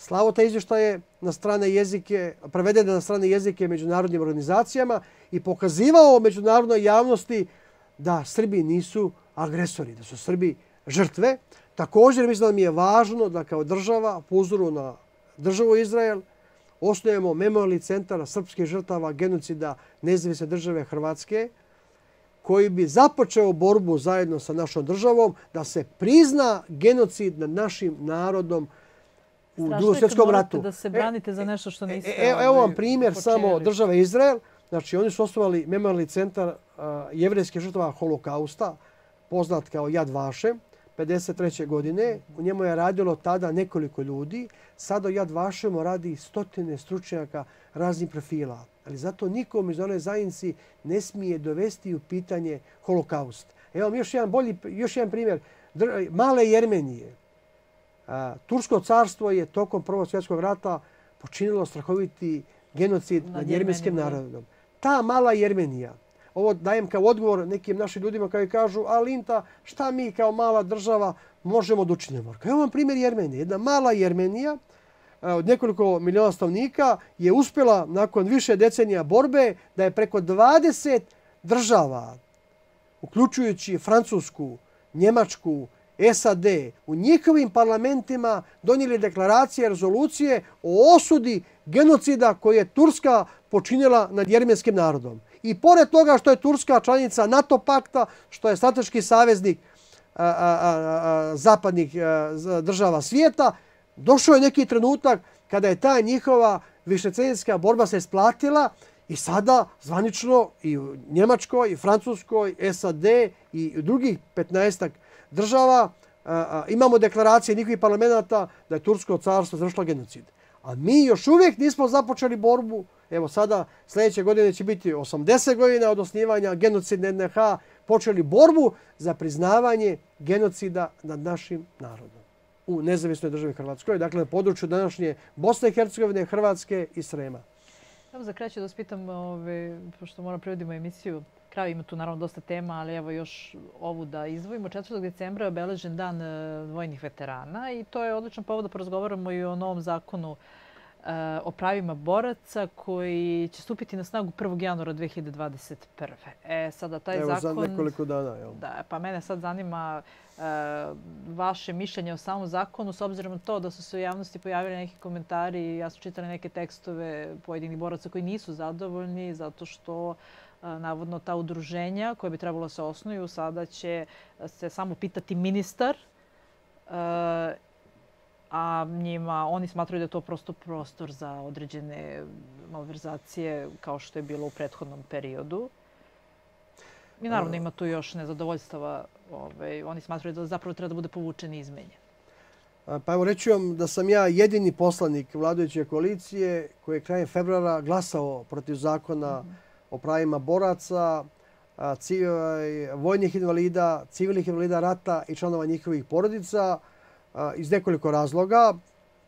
B: slavo te izveštaje na strane jezike, prevedene na strane jezike međunarodnim organizacijama i pokazivao međunarodnoj javnosti da Srbi nisu agresori, da su Srbi žrtve. Također mislim da mi je važno da kao država, po uzoru na državu Izrael, osnovimo memorialni centar srpskih žrtava genocida nezavise države Hrvatske, koji bi započeo borbu zajedno sa našom državom da se prizna genocid nad našim narodom u drugom svjetskom ratu. Da se e,
A: branite za nešto što e, e, niste... Evo ovaj, vam
B: primjer samo države Izrael. Znači, oni su osnovali memorialni centar jevrijske žrtava holokausta, poznat kao Jad Vašem, 1953. godine. U njemu je radilo tada nekoliko ljudi. Sada u Jad Vašemo radi stotine stručnjaka raznih profila. Ali zato nikom iz one zajednici ne smije dovesti u pitanje holokaust. Evo vam još jedan, bolji, još jedan primjer. Male Jermenije. Tursko carstvo je tokom Prvog svjetskog rata počinilo strahoviti genocid nad jermenskim narodom. Ta mala Jermenija, ovo dajem kao odgovor nekim našim ljudima koji kažu, a Linta, šta mi kao mala država možemo da učinimo? Evo vam primjer Jermenije. Jedna mala Jermenija od nekoliko miliona stavnika je uspjela nakon više decenija borbe da je preko 20 država, uključujući Francusku, Njemačku, SAD, u njihovim parlamentima donijeli deklaracije, rezolucije o osudi genocida koje je Turska počinjela nad jermenskim narodom i pored toga što je Turska članica NATO pakta, što je strateški saveznik zapadnih država svijeta, došao je neki trenutak kada je ta njihova višecenijska borba se splatila i sada zvanično i u Njemačkoj, i Francuskoj, SAD i drugih 15 država imamo deklaracije njihovih parlamenta da je Tursko carstvo zrašlo genocidu. A mi još uvijek nismo započeli borbu. Evo sada, sljedeće godine će biti 80 godina od osnivanja genocidne NH, počeli borbu za priznavanje genocida nad našim narodom u nezavisnoj državi Hrvatskoj, dakle na području današnje Bosne i Hercegovine, Hrvatske i Srema.
A: Samo za kraće da vas pitam, pošto moram prevedimo emisiju, kraju. Ima tu naravno dosta tema, ali evo još ovu da izvojimo. 4. decembra je obeležen dan e, vojnih veterana i to je odličan povod da porazgovaramo i o novom zakonu e, o pravima boraca koji će stupiti na snagu 1. januara 2021. E, sada taj zakon... Evo, za nekoliko dana, Da, pa mene sad zanima e, vaše mišljenje o samom zakonu, s obzirom na to da su se u javnosti pojavili neki komentari, ja sam čitala neke tekstove pojedinih boraca koji nisu zadovoljni zato što navodno ta udruženja koje bi trebalo se osnuju, sada će se samo pitati ministar, a njima, oni smatraju da je to prosto prostor za određene malverzacije kao što je bilo u prethodnom periodu. I naravno ima tu još nezadovoljstava. Ovaj, oni smatraju da zapravo treba da bude povučen i izmenjen.
B: Pa evo, reći vam da sam ja jedini poslanik vladajuće koalicije koji je krajem februara glasao protiv zakona mhm o pravima boraca, vojnih invalida, civilnih invalida rata i članova njihovih porodica iz nekoliko razloga.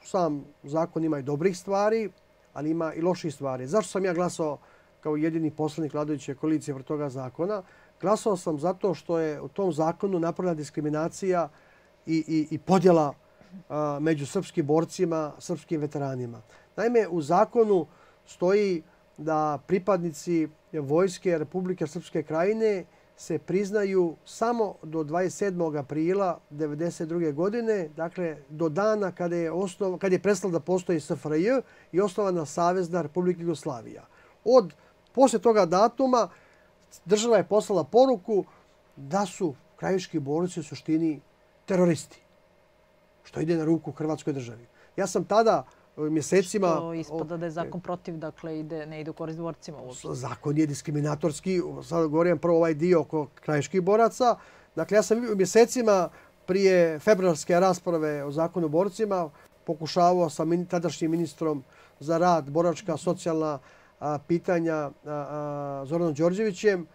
B: Sam zakon ima i dobrih stvari, ali ima i loših stvari. Zašto sam ja glasao kao jedini poslanik vladajuće koalicije vrt toga zakona? Glasao sam zato što je u tom zakonu napravljena diskriminacija i, i, i podjela među srpskim borcima, srpskim veteranima. Naime, u zakonu stoji da pripadnici Vojske Republike Srpske krajine se priznaju samo do 27. aprila 1992. godine, dakle do dana kada je, osnova, kada je prestala da postoji SFRJ i osnovana Savezna Republika Jugoslavija. Od posle toga datuma država je poslala poruku da su krajiški borci u suštini teroristi, što ide na ruku Hrvatskoj državi. Ja sam tada mjesecima. Što
A: ispada da je zakon protiv, dakle ide, ne ide u korist borcima
B: Zakon je diskriminatorski. Sada govorim prvo ovaj dio oko krajiških boraca. Dakle, ja sam u mjesecima prije februarske rasprave o zakonu borcima pokušavao sa tadašnjim ministrom za rad, boračka, socijalna pitanja Zoranom Đorđevićem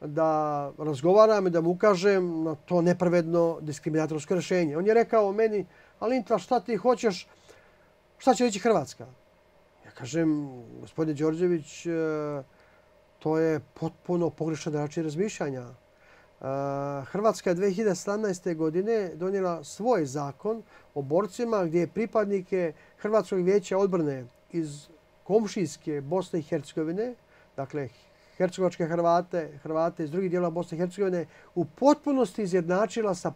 B: da razgovaram i da mu ukažem na to nepravedno diskriminatorsko rješenje. On je rekao meni, Alinta, šta ti hoćeš, šta će reći Hrvatska? Ja kažem, gospodine Đorđević, e, to je potpuno pogrešan račin razmišljanja. E, Hrvatska je 2017. godine donijela svoj zakon o borcima gdje je pripadnike Hrvatskog vijeća odbrne iz komšinske Bosne i Hercegovine, dakle Hercegovačke Hrvate, Hrvate iz drugih dijela Bosne i Hercegovine, u potpunosti izjednačila sa,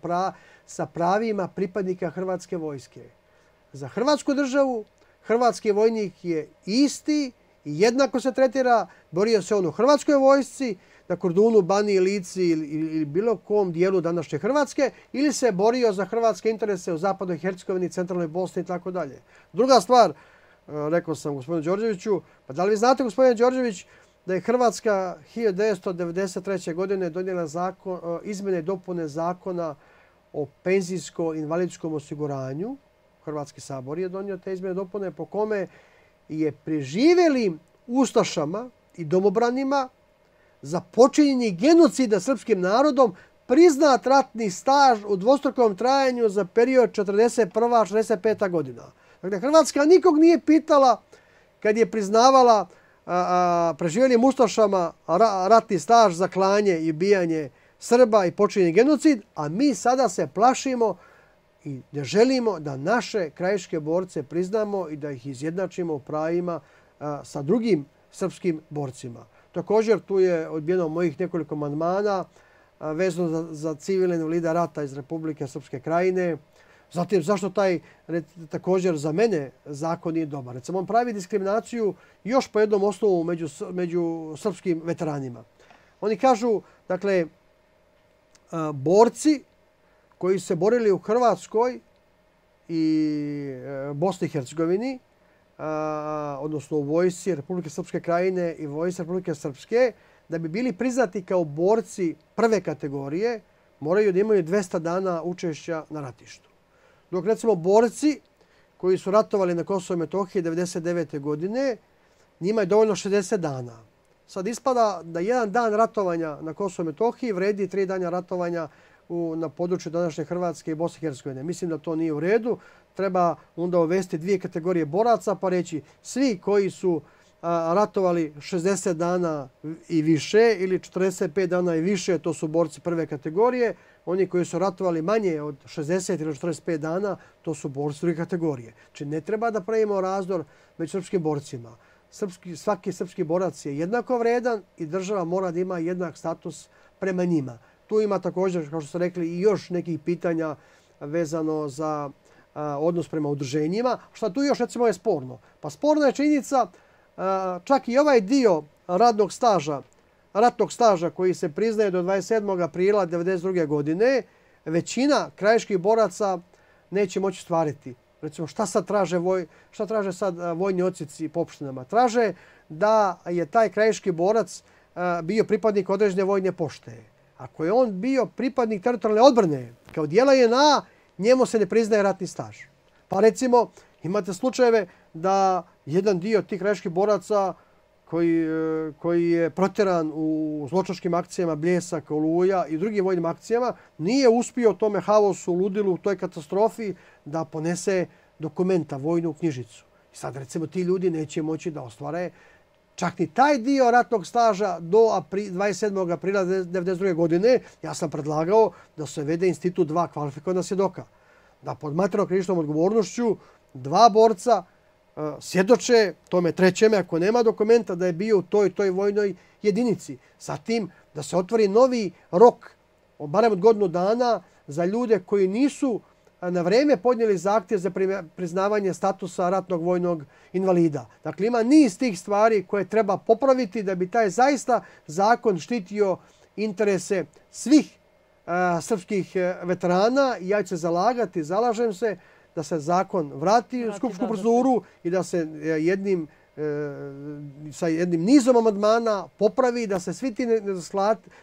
B: sa pravima pripadnika Hrvatske vojske za Hrvatsku državu, hrvatski vojnik je isti i jednako se tretira, borio se on u Hrvatskoj vojsci, na Kordunu, Bani, Lici ili bilo kom dijelu današnje Hrvatske, ili se borio za hrvatske interese u Zapadnoj Hercegovini, Centralnoj Bosni itd. Druga stvar, e, rekao sam gospodinu Đorđeviću, pa da li vi znate, gospodin Đorđević, da je Hrvatska 1993. godine donijela e, izmene i dopune zakona o penzijsko-invalidskom osiguranju, Hrvatski sabor je donio te izmene dopune po kome je preživeli Ustašama i domobranima za počinjenje genocida srpskim narodom priznat ratni staž u dvostrukovom trajanju za period 1941-1965 godina. Dakle, Hrvatska nikog nije pitala kad je priznavala preživjeli mustašama ratni staž za klanje i bijanje Srba i počinjenje genocid, a mi sada se plašimo i da želimo da naše krajiške borce priznamo i da ih izjednačimo u pravima sa drugim srpskim borcima. Također tu je odbijeno mojih nekoliko mandmana vezno za civilinu lida rata iz Republike Srpske krajine. Zatim, zašto taj također za mene zakon nije dobar? Recimo, on pravi diskriminaciju još po jednom osnovu među srpskim veteranima. Oni kažu, dakle, borci koji se borili u Hrvatskoj i e, Bosni i Hercegovini, odnosno u vojsi Republike Srpske krajine i vojsi Republike Srpske, da bi bili priznati kao borci prve kategorije, moraju da imaju 200 dana učešća na ratištu. Dok, recimo, borci koji su ratovali na Kosovo i Metohije 1999. godine, njima je dovoljno 60 dana. Sad ispada da jedan dan ratovanja na Kosovo i Metohiji vredi tri danja ratovanja u, na području današnje Hrvatske i Bosne i Hercegovine. Mislim da to nije u redu. Treba onda uvesti dvije kategorije boraca pa reći svi koji su ratovali 60 dana i više ili 45 dana i više, to su borci prve kategorije. Oni koji su ratovali manje od 60 ili 45 dana, to su borci druge kategorije. Znači ne treba da pravimo razdor među srpskim borcima. Srpski, Svaki srpski borac je jednako vredan i država mora da ima jednak status prema njima. Tu ima također, kao što ste rekli, i još nekih pitanja vezano za odnos prema udruženjima. Šta tu još, recimo, je sporno? Pa sporna je činjica, čak i ovaj dio radnog staža, ratnog staža koji se priznaje do 27. aprila 1992. godine, većina krajiških boraca neće moći stvariti. Recimo, šta sad traže, voj, šta traže sad vojni ocici po opštinama? Traže da je taj krajiški borac bio pripadnik određene vojne poštaje. Ako je on bio pripadnik teritorijalne odbrne, kao dijela je na, njemu se ne priznaje ratni staž. Pa recimo, imate slučajeve da jedan dio tih reških boraca koji, e, koji je proteran u zločaškim akcijama Bljesak, Koluja i drugim vojnim akcijama, nije uspio tome haosu, ludilu, toj katastrofi da ponese dokumenta, vojnu knjižicu. I sad recimo ti ljudi neće moći da ostvare čak ni taj dio ratnog staža do 27. aprila 1992. godine, ja sam predlagao da se vede institut dva kvalifikovana svjedoka. Da pod materno kriničnom odgovornošću dva borca e, svjedoče tome trećeme, ako nema dokumenta, da je bio u toj, toj vojnoj jedinici. Sa tim da se otvori novi rok, barem od godinu dana, za ljude koji nisu na vreme podnijeli zahtjev za priznavanje statusa ratnog vojnog invalida. Dakle, ima niz tih stvari koje treba popraviti da bi taj zaista zakon štitio interese svih e, srpskih e, veterana. Ja ću se zalagati, zalažem se da se zakon vrati u skupšku prozoru i da se e, jednim sa jednim nizom amadmana popravi da se svi ti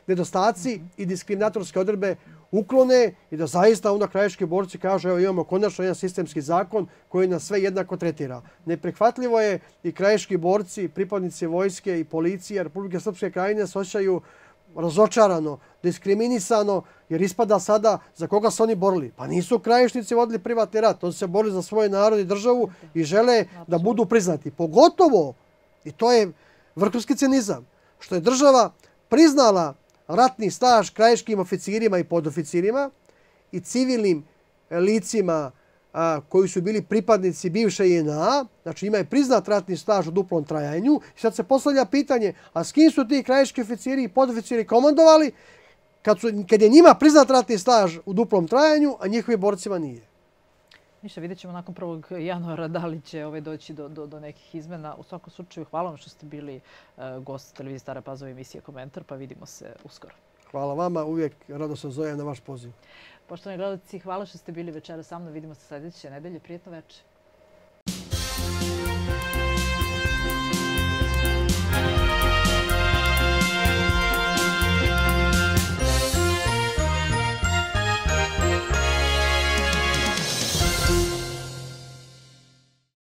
B: nedostaci i diskriminatorske odrbe uklone i da zaista onda krajiški borci kaže evo imamo konačno jedan sistemski zakon koji nas sve jednako tretira. Neprehvatljivo je i krajiški borci, pripadnici vojske i policije Republike Srpske krajine se osjećaju razočarano, diskriminisano, jer ispada sada za koga su oni borili. Pa nisu krajišnici vodili privatni rat, oni se borili za svoje narod i državu i žele da budu priznati. Pogotovo, i to je vrhunski cinizam, što je država priznala ratni staž krajiškim oficirima i podoficirima i civilnim licima koji su bili pripadnici bivše INA, znači ima je priznat ratni staž u duplom trajanju. I sad se postavlja pitanje, a s kim su ti krajiški oficiri i podoficiri komandovali kad, su, kad je njima priznat ratni staž u duplom trajanju, a njihovim borcima nije?
A: Ništa, vidjet ćemo nakon 1. januara da li će ovaj doći do, do, do nekih izmena. U svakom slučaju, hvala vam što ste bili e, gost televizije Stara Pazova emisije Komentar, pa vidimo se uskoro.
B: Hvala vama, uvijek rado se zovem na vaš poziv.
A: Poštovani gledalci, hvala što ste bili večera sa mnom. Vidimo se sljedeće nedelje. Prijetno večer.